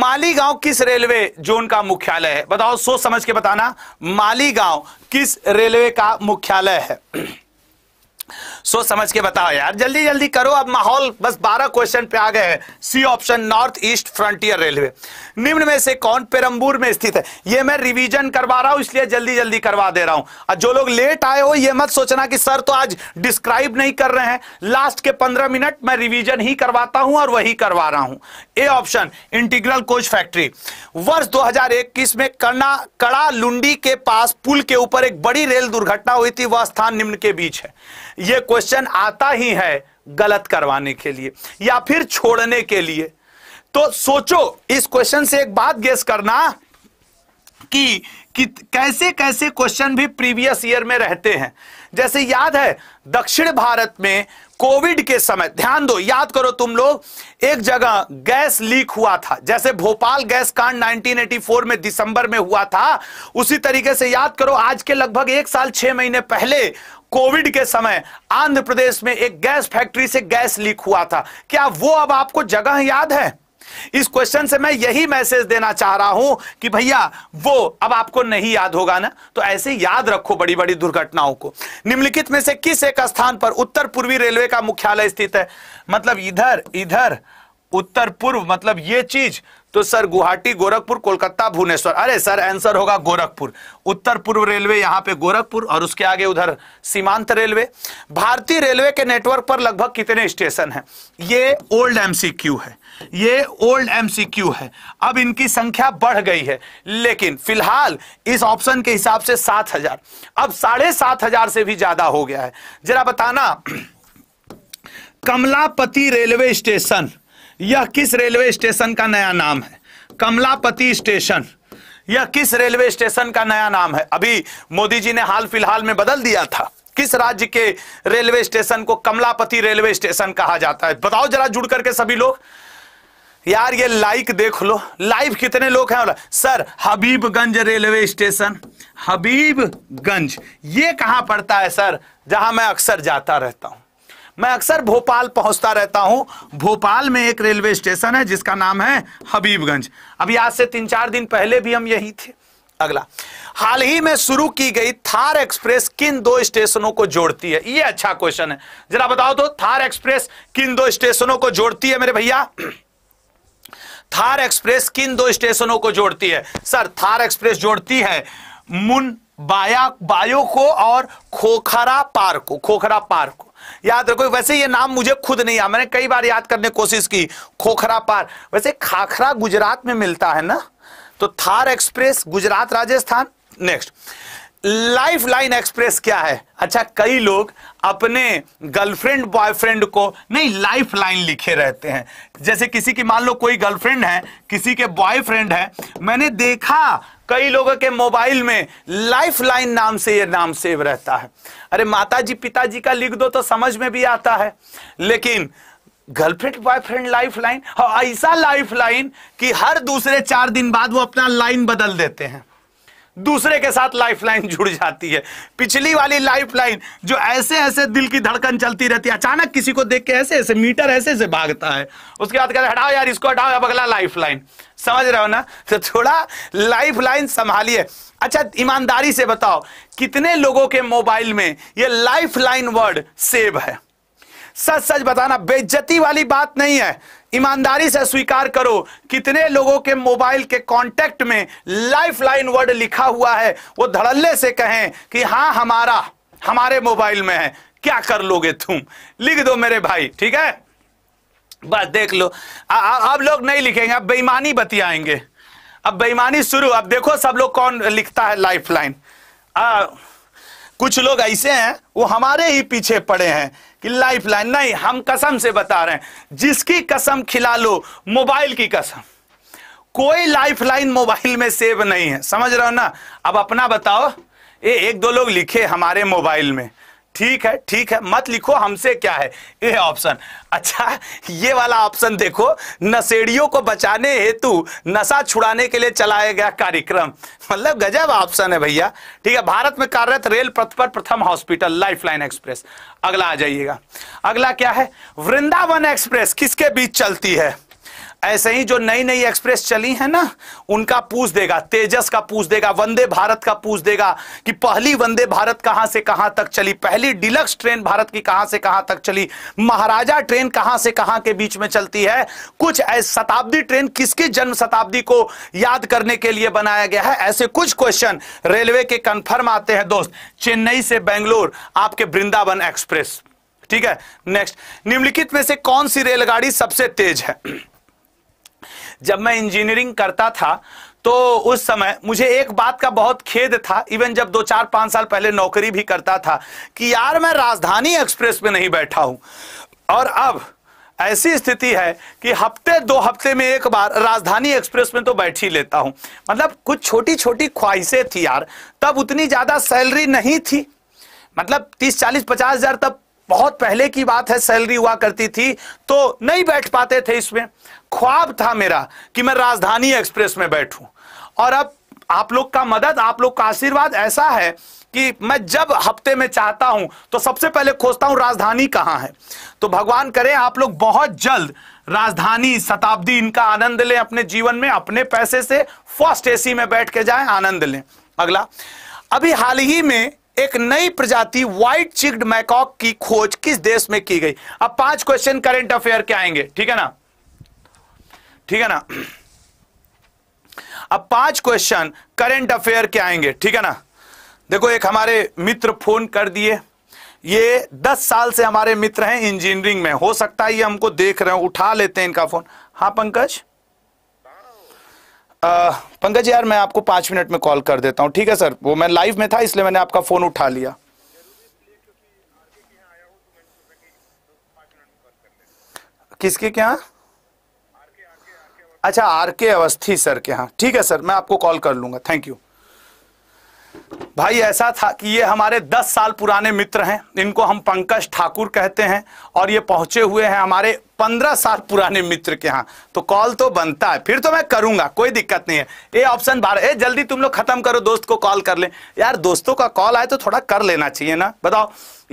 Speaker 1: मालीगांव किस रेलवे जोन का मुख्यालय है बताओ सोच समझ के बताना मालीगांव किस रेलवे का मुख्यालय है सोच समझ के बताओ यार जल्दी जल्दी करो अब माहौल बस 12 क्वेश्चन पे आ गए हैं C option north east frontier railway निम्न में से कौन पेरम्बूर में स्थित है ये मैं रिवीजन करवा रहा हूं इसलिए जल्दी जल्दी करवा दे रहा हूं और जो लोग लेट आए हो ये मत सोचना कि सर तो आज डिस्क्राइब नहीं कर रहे हैं लास्ट के पंद्रह मिनट मैं रिविजन ही करवाता हूं और वही करवा रहा हूं A option integral coach factory वर्ष दो में करना कड़ा लुंडी के पास पुल के ऊपर एक बड़ी रेल दुर्घटना हुई थी वह स्थान निम्न के बीच है ये क्वेश्चन आता ही है गलत करवाने के लिए या फिर छोड़ने के लिए तो सोचो इस क्वेश्चन से एक बात गेस करना कि, कि कैसे कैसे क्वेश्चन भी प्रीवियस ईयर में रहते हैं जैसे याद है दक्षिण भारत में कोविड के समय ध्यान दो याद करो तुम लोग एक जगह गैस लीक हुआ था जैसे भोपाल गैस कांड 1984 में दिसंबर में हुआ था उसी तरीके से याद करो आज के लगभग एक साल छह महीने पहले कोविड के समय आंध्र प्रदेश में एक गैस फैक्ट्री से गैस लीक हुआ था क्या वो अब आपको जगह याद है इस क्वेश्चन से मैं यही मैसेज देना चाह रहा हूं कि भैया वो अब आपको नहीं याद होगा ना तो ऐसे याद रखो बड़ी बड़ी दुर्घटनाओं को निम्नलिखित में से किस एक स्थान पर उत्तर पूर्वी रेलवे का मुख्यालय स्थित है मतलब इधर इधर उत्तर पूर्व मतलब ये चीज तो सर गुवाहाटी गोरखपुर कोलकाता भुवनेश्वर अरे सर आंसर होगा गोरखपुर उत्तर पूर्व रेलवे यहां पे गोरखपुर और उसके आगे उधर सीमांत रेलवे भारतीय रेलवे के नेटवर्क पर लगभग कितने स्टेशन हैं ये ओल्ड एमसीक्यू है ये ओल्ड एमसीक्यू है अब इनकी संख्या बढ़ गई है लेकिन फिलहाल इस ऑप्शन के हिसाब से सात हजार अब साढ़े सात हजार से भी ज्यादा हो गया है जरा बताना कमलापति रेलवे स्टेशन यह किस रेलवे स्टेशन का नया नाम है कमलापति स्टेशन यह किस रेलवे स्टेशन का नया नाम है अभी मोदी जी ने हाल फिलहाल में बदल दिया था किस राज्य के रेलवे स्टेशन को कमलापति रेलवे स्टेशन कहा जाता है बताओ जरा जुड़ करके सभी लोग यार ये लाइक देख लो लाइव कितने लोग हैं sir Habibganj railway station Habibganj ये कहां पड़ता है सर जहां मैं अक्सर जाता रहता हूं मैं अक्सर भोपाल पहुंचता रहता हूं भोपाल में एक रेलवे स्टेशन है जिसका नाम है हबीबगंज अभी आज से तीन चार दिन पहले भी हम यही थे अगला हाल ही में शुरू की गई थार एक्सप्रेस किन दो स्टेशनों को जोड़ती है यह अच्छा क्वेश्चन है जरा बताओ तो थार एक्सप्रेस किन दो स्टेशनों को जोड़ती है मेरे भैया थार एक्सप्रेस किन दो स्टेशनों को जोड़ती है सर थार एक्सप्रेस जोड़ती है मुन बाया बायो को और खोखरा पार्क को खोखरा पार्क को याद रखो वैसे ये नाम मुझे खुद नहीं आया मैंने कई बार याद करने कोशिश की खोखरा पार वैसे खाखरा गुजरात में मिलता है ना तो Thar express Gujarat Rajasthan next life line express क्या है अच्छा कई लोग अपने गर्लफ्रेंड बॉयफ्रेंड को नहीं लाइफ लाइन लिखे रहते हैं जैसे किसी की मान लो कोई गर्लफ्रेंड है किसी के बॉयफ्रेंड है मैंने देखा कई लोगों के मोबाइल में लाइफ लाइन नाम से ये नाम सेव रहता है अरे माता जी पिताजी का लिख दो तो समझ में भी आता है लेकिन गर्लफ्रेंड बॉयफ्रेंड लाइफ लाइन और ऐसा लाइफ लाइन कि हर दूसरे चार दिन बाद वो अपना लाइन बदल देते हैं दूसरे के साथ लाइफलाइन जुड़ जाती है पिछली वाली लाइफलाइन जो ऐसे ऐसे दिल की धड़कन चलती रहती है अचानक किसी को देख के ऐसे ऐसे मीटर ऐसे ऐसे भागता है उसके बाद कहते हटाओ यार इसको हटाओ अब अगला लाइफ लाइन समझ रहे हो ना तो थोड़ा लाइफ लाइन संभालिए अच्छा ईमानदारी से बताओ कितने लोगों के मोबाइल में यह लाइफ लाइन वर्ड सेव है सच सच बताना बेज्जती वाली बात नहीं है ईमानदारी से स्वीकार करो कितने लोगों के मोबाइल के कांटेक्ट में लाइफ लाइन वर्ड लिखा हुआ है वो धड़ल्ले से कहें कि हाँ हमारा हमारे मोबाइल में है क्या कर लोगे तुम लिख दो मेरे भाई ठीक है बस देख लो अब लोग नहीं लिखेंगे अब बेईमानी बतियाएंगे अब बेईमानी शुरू अब देखो सब लोग कौन लिखता है लाइफ लाइन आ, कुछ लोग ऐसे हैं वो हमारे ही पीछे पड़े हैं कि लाइफ लाइन नहीं हम कसम से बता रहे हैं जिसकी कसम खिला लो मोबाइल की कसम कोई लाइफ लाइन मोबाइल में सेव नहीं है समझ रहे हो ना अब अपना बताओ ये एक दो लोग लिखे हमारे मोबाइल में ठीक है ठीक है मत लिखो हमसे क्या है ये ऑप्शन अच्छा ये वाला ऑप्शन देखो नशेड़ियों को बचाने हेतु नशा छुड़ाने के लिए चलाया गया कार्यक्रम मतलब गजब ऑप्शन है भैया ठीक है भारत में कार्यरत रेल पथ पर प्रथम हॉस्पिटल लाइफलाइन एक्सप्रेस अगला आ जाइएगा अगला क्या है वृंदावन एक्सप्रेस किसके बीच चलती है ऐसे ही जो नई नई एक्सप्रेस चली है ना उनका पूछ देगा तेजस का पूछ देगा वंदे भारत का पूछ देगा कि पहली वंदे भारत कहां से कहां तक चली पहली डिलक्स ट्रेन भारत की कहां से कहां तक चली महाराजा ट्रेन कहां से कहां के बीच में चलती है कुछ शताब्दी ट्रेन किसके जन्म शताब्दी को याद करने के लिए बनाया गया है ऐसे कुछ क्वेश्चन रेलवे के कंफर्म आते हैं दोस्त चेन्नई से बेंगलोर आपके वृंदावन एक्सप्रेस ठीक है नेक्स्ट निम्नलिखित में से कौन सी रेलगाड़ी सबसे तेज है जब मैं इंजीनियरिंग करता था तो उस समय मुझे एक बात का बहुत खेद था इवन जब दो चार पांच साल पहले नौकरी भी करता था कि यार मैं राजधानी एक्सप्रेस में नहीं बैठा हूं और अब ऐसी स्थिति है कि हफ्ते दो हफ्ते में एक बार राजधानी एक्सप्रेस में तो बैठ ही लेता हूं मतलब कुछ छोटी छोटी ख्वाहिशें थी यार तब उतनी ज्यादा सैलरी नहीं थी मतलब तीस चालीस पचास हजार तब बहुत पहले की बात है सैलरी हुआ करती थी तो नहीं बैठ पाते थे इसमें ख्वाब था मेरा कि मैं राजधानी एक्सप्रेस में बैठूं और अब आप लोग का मदद आप लोग का आशीर्वाद ऐसा है कि मैं जब हफ्ते में चाहता हूं तो सबसे पहले खोजता हूं राजधानी कहां है तो भगवान करें आप लोग बहुत जल्द राजधानी शताब्दी इनका आनंद लें अपने जीवन में अपने पैसे से फर्स्ट एसी में बैठ के जाए आनंद लें अगला अभी हाल ही में एक नई प्रजाति व्हाइट चिक्ड मैकॉक की खोज किस देश में की गई अब पांच क्वेश्चन करंट अफेयर के आएंगे ठीक है ना ठीक है ना अब पांच क्वेश्चन करंट अफेयर के आएंगे ठीक है ना देखो एक हमारे मित्र फोन कर दिए ये दस साल से हमारे मित्र हैं इंजीनियरिंग में हो सकता है ये हमको देख रहे हो उठा लेते हैं इनका फोन हाँ पंकज पंकज यार मैं आपको पांच मिनट में कॉल कर देता हूँ ठीक है सर वो मैं लाइव में था इसलिए मैंने आपका फ़ोन उठा लिया किसके क्या अच्छा आर के अवस्थी सर के यहाँ ठीक है सर मैं आपको कॉल कर लूंगा थैंक यू भाई ऐसा था कि ये हमारे 10 साल पुराने मित्र हैं इनको हम पंकज ठाकुर कहते हैं और ये पहुंचे हुए हैं हमारे 15 साल पुराने मित्र के यहाँ तो कॉल तो बनता है फिर तो मैं करूंगा कोई दिक्कत नहीं है ये ऑप्शन बारह ए जल्दी तुम लोग खत्म करो दोस्त को कॉल कर ले यार दोस्तों का कॉल आए तो थोड़ा कर लेना चाहिए ना बताओ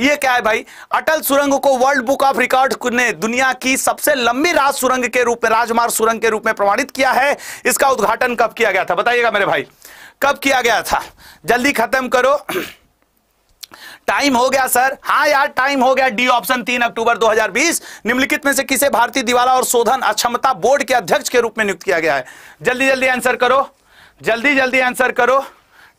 Speaker 1: ये क्या है भाई अटल सुरंग को वर्ल्ड बुक ऑफ रिकॉर्ड ने दुनिया की सबसे लंबी राज सुरंग के रूप में राजमार्ग सुरंग के रूप में प्रमाणित किया है इसका उद्घाटन कब किया गया था बताइएगा मेरे भाई कब किया गया था जल्दी खत्म खत्म करो टाइम हो गया सर हाँ यार टाइम हो गया डी ऑप्शन तीन अक्टूबर 2020 निम्नलिखित में से किसे भारतीय दिवाला और शोधन अक्षमता बोर्ड के अध्यक्ष के रूप में नियुक्त किया गया है जल्दी जल्दी आंसर करो जल्दी जल्दी आंसर करो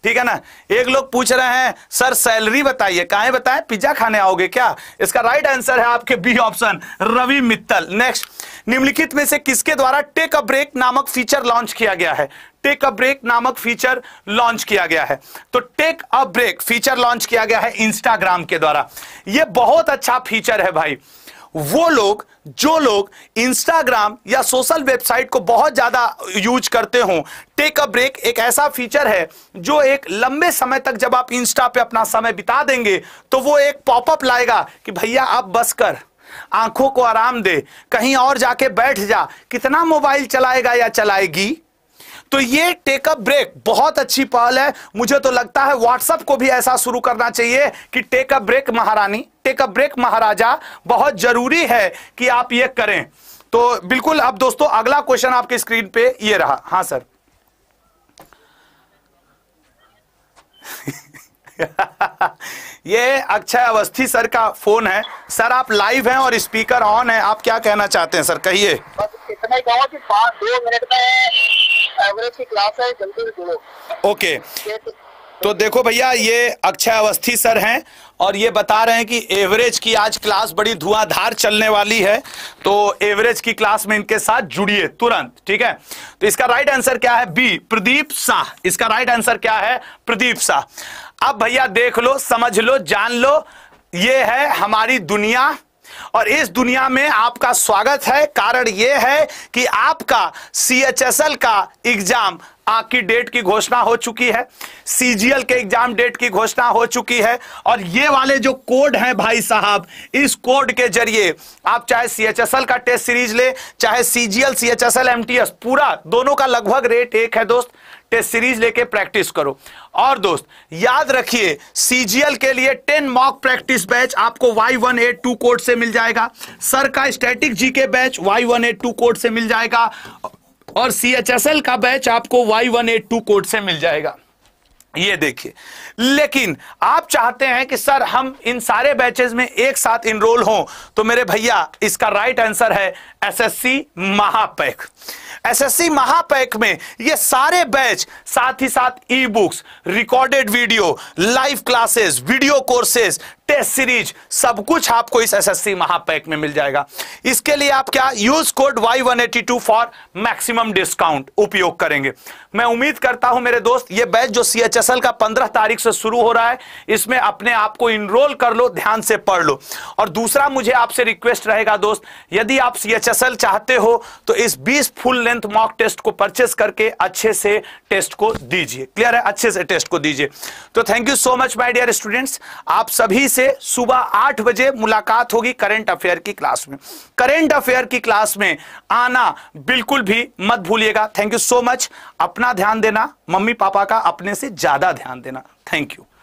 Speaker 1: ठीक है ना एक लोग पूछ रहे हैं सर सैलरी बताइए काहे बताएं पिज्जा खाने आओगे क्या इसका राइट आंसर है आपके B option Ravi Mittal next निम्नलिखित में से किसके द्वारा टेक अ ब्रेक नामक फीचर लॉन्च किया गया है टेक अ ब्रेक नामक फीचर लॉन्च किया गया है तो take a break feature launch किया गया है इंस्टाग्राम के द्वारा यह बहुत अच्छा फीचर है भाई वो लोग जो लोग इंस्टाग्राम या सोशल वेबसाइट को बहुत ज़्यादा यूज करते हों टेक अ ब्रेक एक ऐसा फीचर है जो एक लंबे समय तक जब आप इंस्टा पे अपना समय बिता देंगे तो वो एक पॉपअप लाएगा कि भैया आप बस कर आंखों को आराम दे कहीं और जाके बैठ जा कितना मोबाइल चलाएगा या चलाएगी तो ये टेक अ ब्रेक बहुत अच्छी पहल है मुझे तो लगता है व्हाट्सएप को भी ऐसा शुरू करना चाहिए कि टेक अ ब्रेक महारानी टेक अ ब्रेक महाराजा बहुत जरूरी है कि आप ये करें तो बिल्कुल अब दोस्तों अगला क्वेश्चन आपके स्क्रीन पे ये रहा हाँ सर ये अक्षय अवस्थी सर का फोन है सर आप लाइव हैं और स्पीकर ऑन है आप क्या कहना चाहते हैं सर कहिए बस
Speaker 3: इतना ही कहो कि पाँच दो मिनट में एवरेज की
Speaker 1: ओके तो देखो भैया ये अक्षय अवस्थी सर हैं और ये बता रहे हैं कि एवरेज की आज क्लास बड़ी धुआंधार चलने वाली है तो एवरेज की क्लास में इनके साथ जुड़िए तुरंत ठीक है तो इसका राइट आंसर क्या है बी प्रदीप शाह इसका राइट आंसर क्या है प्रदीप शाह अब भैया देख लो समझ लो जान लो ये है हमारी दुनिया और इस दुनिया में आपका स्वागत है कारण यह है कि आपका सी का एग्जाम की डेट की घोषणा हो चुकी है सीजीएल के एग्जाम डेट की घोषणा हो चुकी है और ये वाले जो कोड हैं भाई साहब इस कोड के जरिए आप चाहे सीएचएसएल का टेस्ट सीरीज ले चाहे सीजीएल सीएचएसएल एमटीएस पूरा दोनों का लगभग रेट एक है दोस्त टेस्ट सीरीज लेके प्रैक्टिस करो और दोस्त याद रखिए सीजीएल के लिए टेन मॉक प्रैक्टिस बैच आपको Y one eight two code से मिल जाएगा सर का static G K batch Y one eight two code से मिल जाएगा और सी एच एस एल का बैच आपको Y one eight two code से मिल जाएगा ये देखिए लेकिन आप चाहते हैं कि सर हम इन सारे बैचेस में एक साथ इनरोल हों तो मेरे भैया इसका राइट आंसर है एसएससी महापैक एसएससी महापैक में ये सारे बैच साथ ही साथ E books recorded video live classes video courses test series सब कुछ आपको इस एसएससी महापैक में मिल जाएगा इसके लिए आप क्या use code Y one eight two for maximum discount उपयोग करेंगे मैं उम्मीद करता हूं मेरे दोस्त ये बैच जो सी का पंद्रह तारीख से शुरू हो रहा है इसमें अपने आप को इनरोल कर लो ध्यान से पढ़ लो और दूसरा मुझे आपसे रिक्वेस्ट रहेगा दोस्त यदि आप सी चाहते हो तो इस बीस फुल लेंथ मॉक टेस्ट को परचेस करके अच्छे से टेस्ट को दीजिए क्लियर है अच्छे से टेस्ट को दीजिए तो thank you so much my dear students आप सभी से सुबह आठ बजे मुलाकात होगी करंट अफेयर की क्लास में करंट अफेयर की क्लास में आना बिल्कुल भी मत भूलिएगा थैंक यू सो मच अपना ध्यान देना मम्मी पापा का अपने से ज्यादा ध्यान देना थैंक यू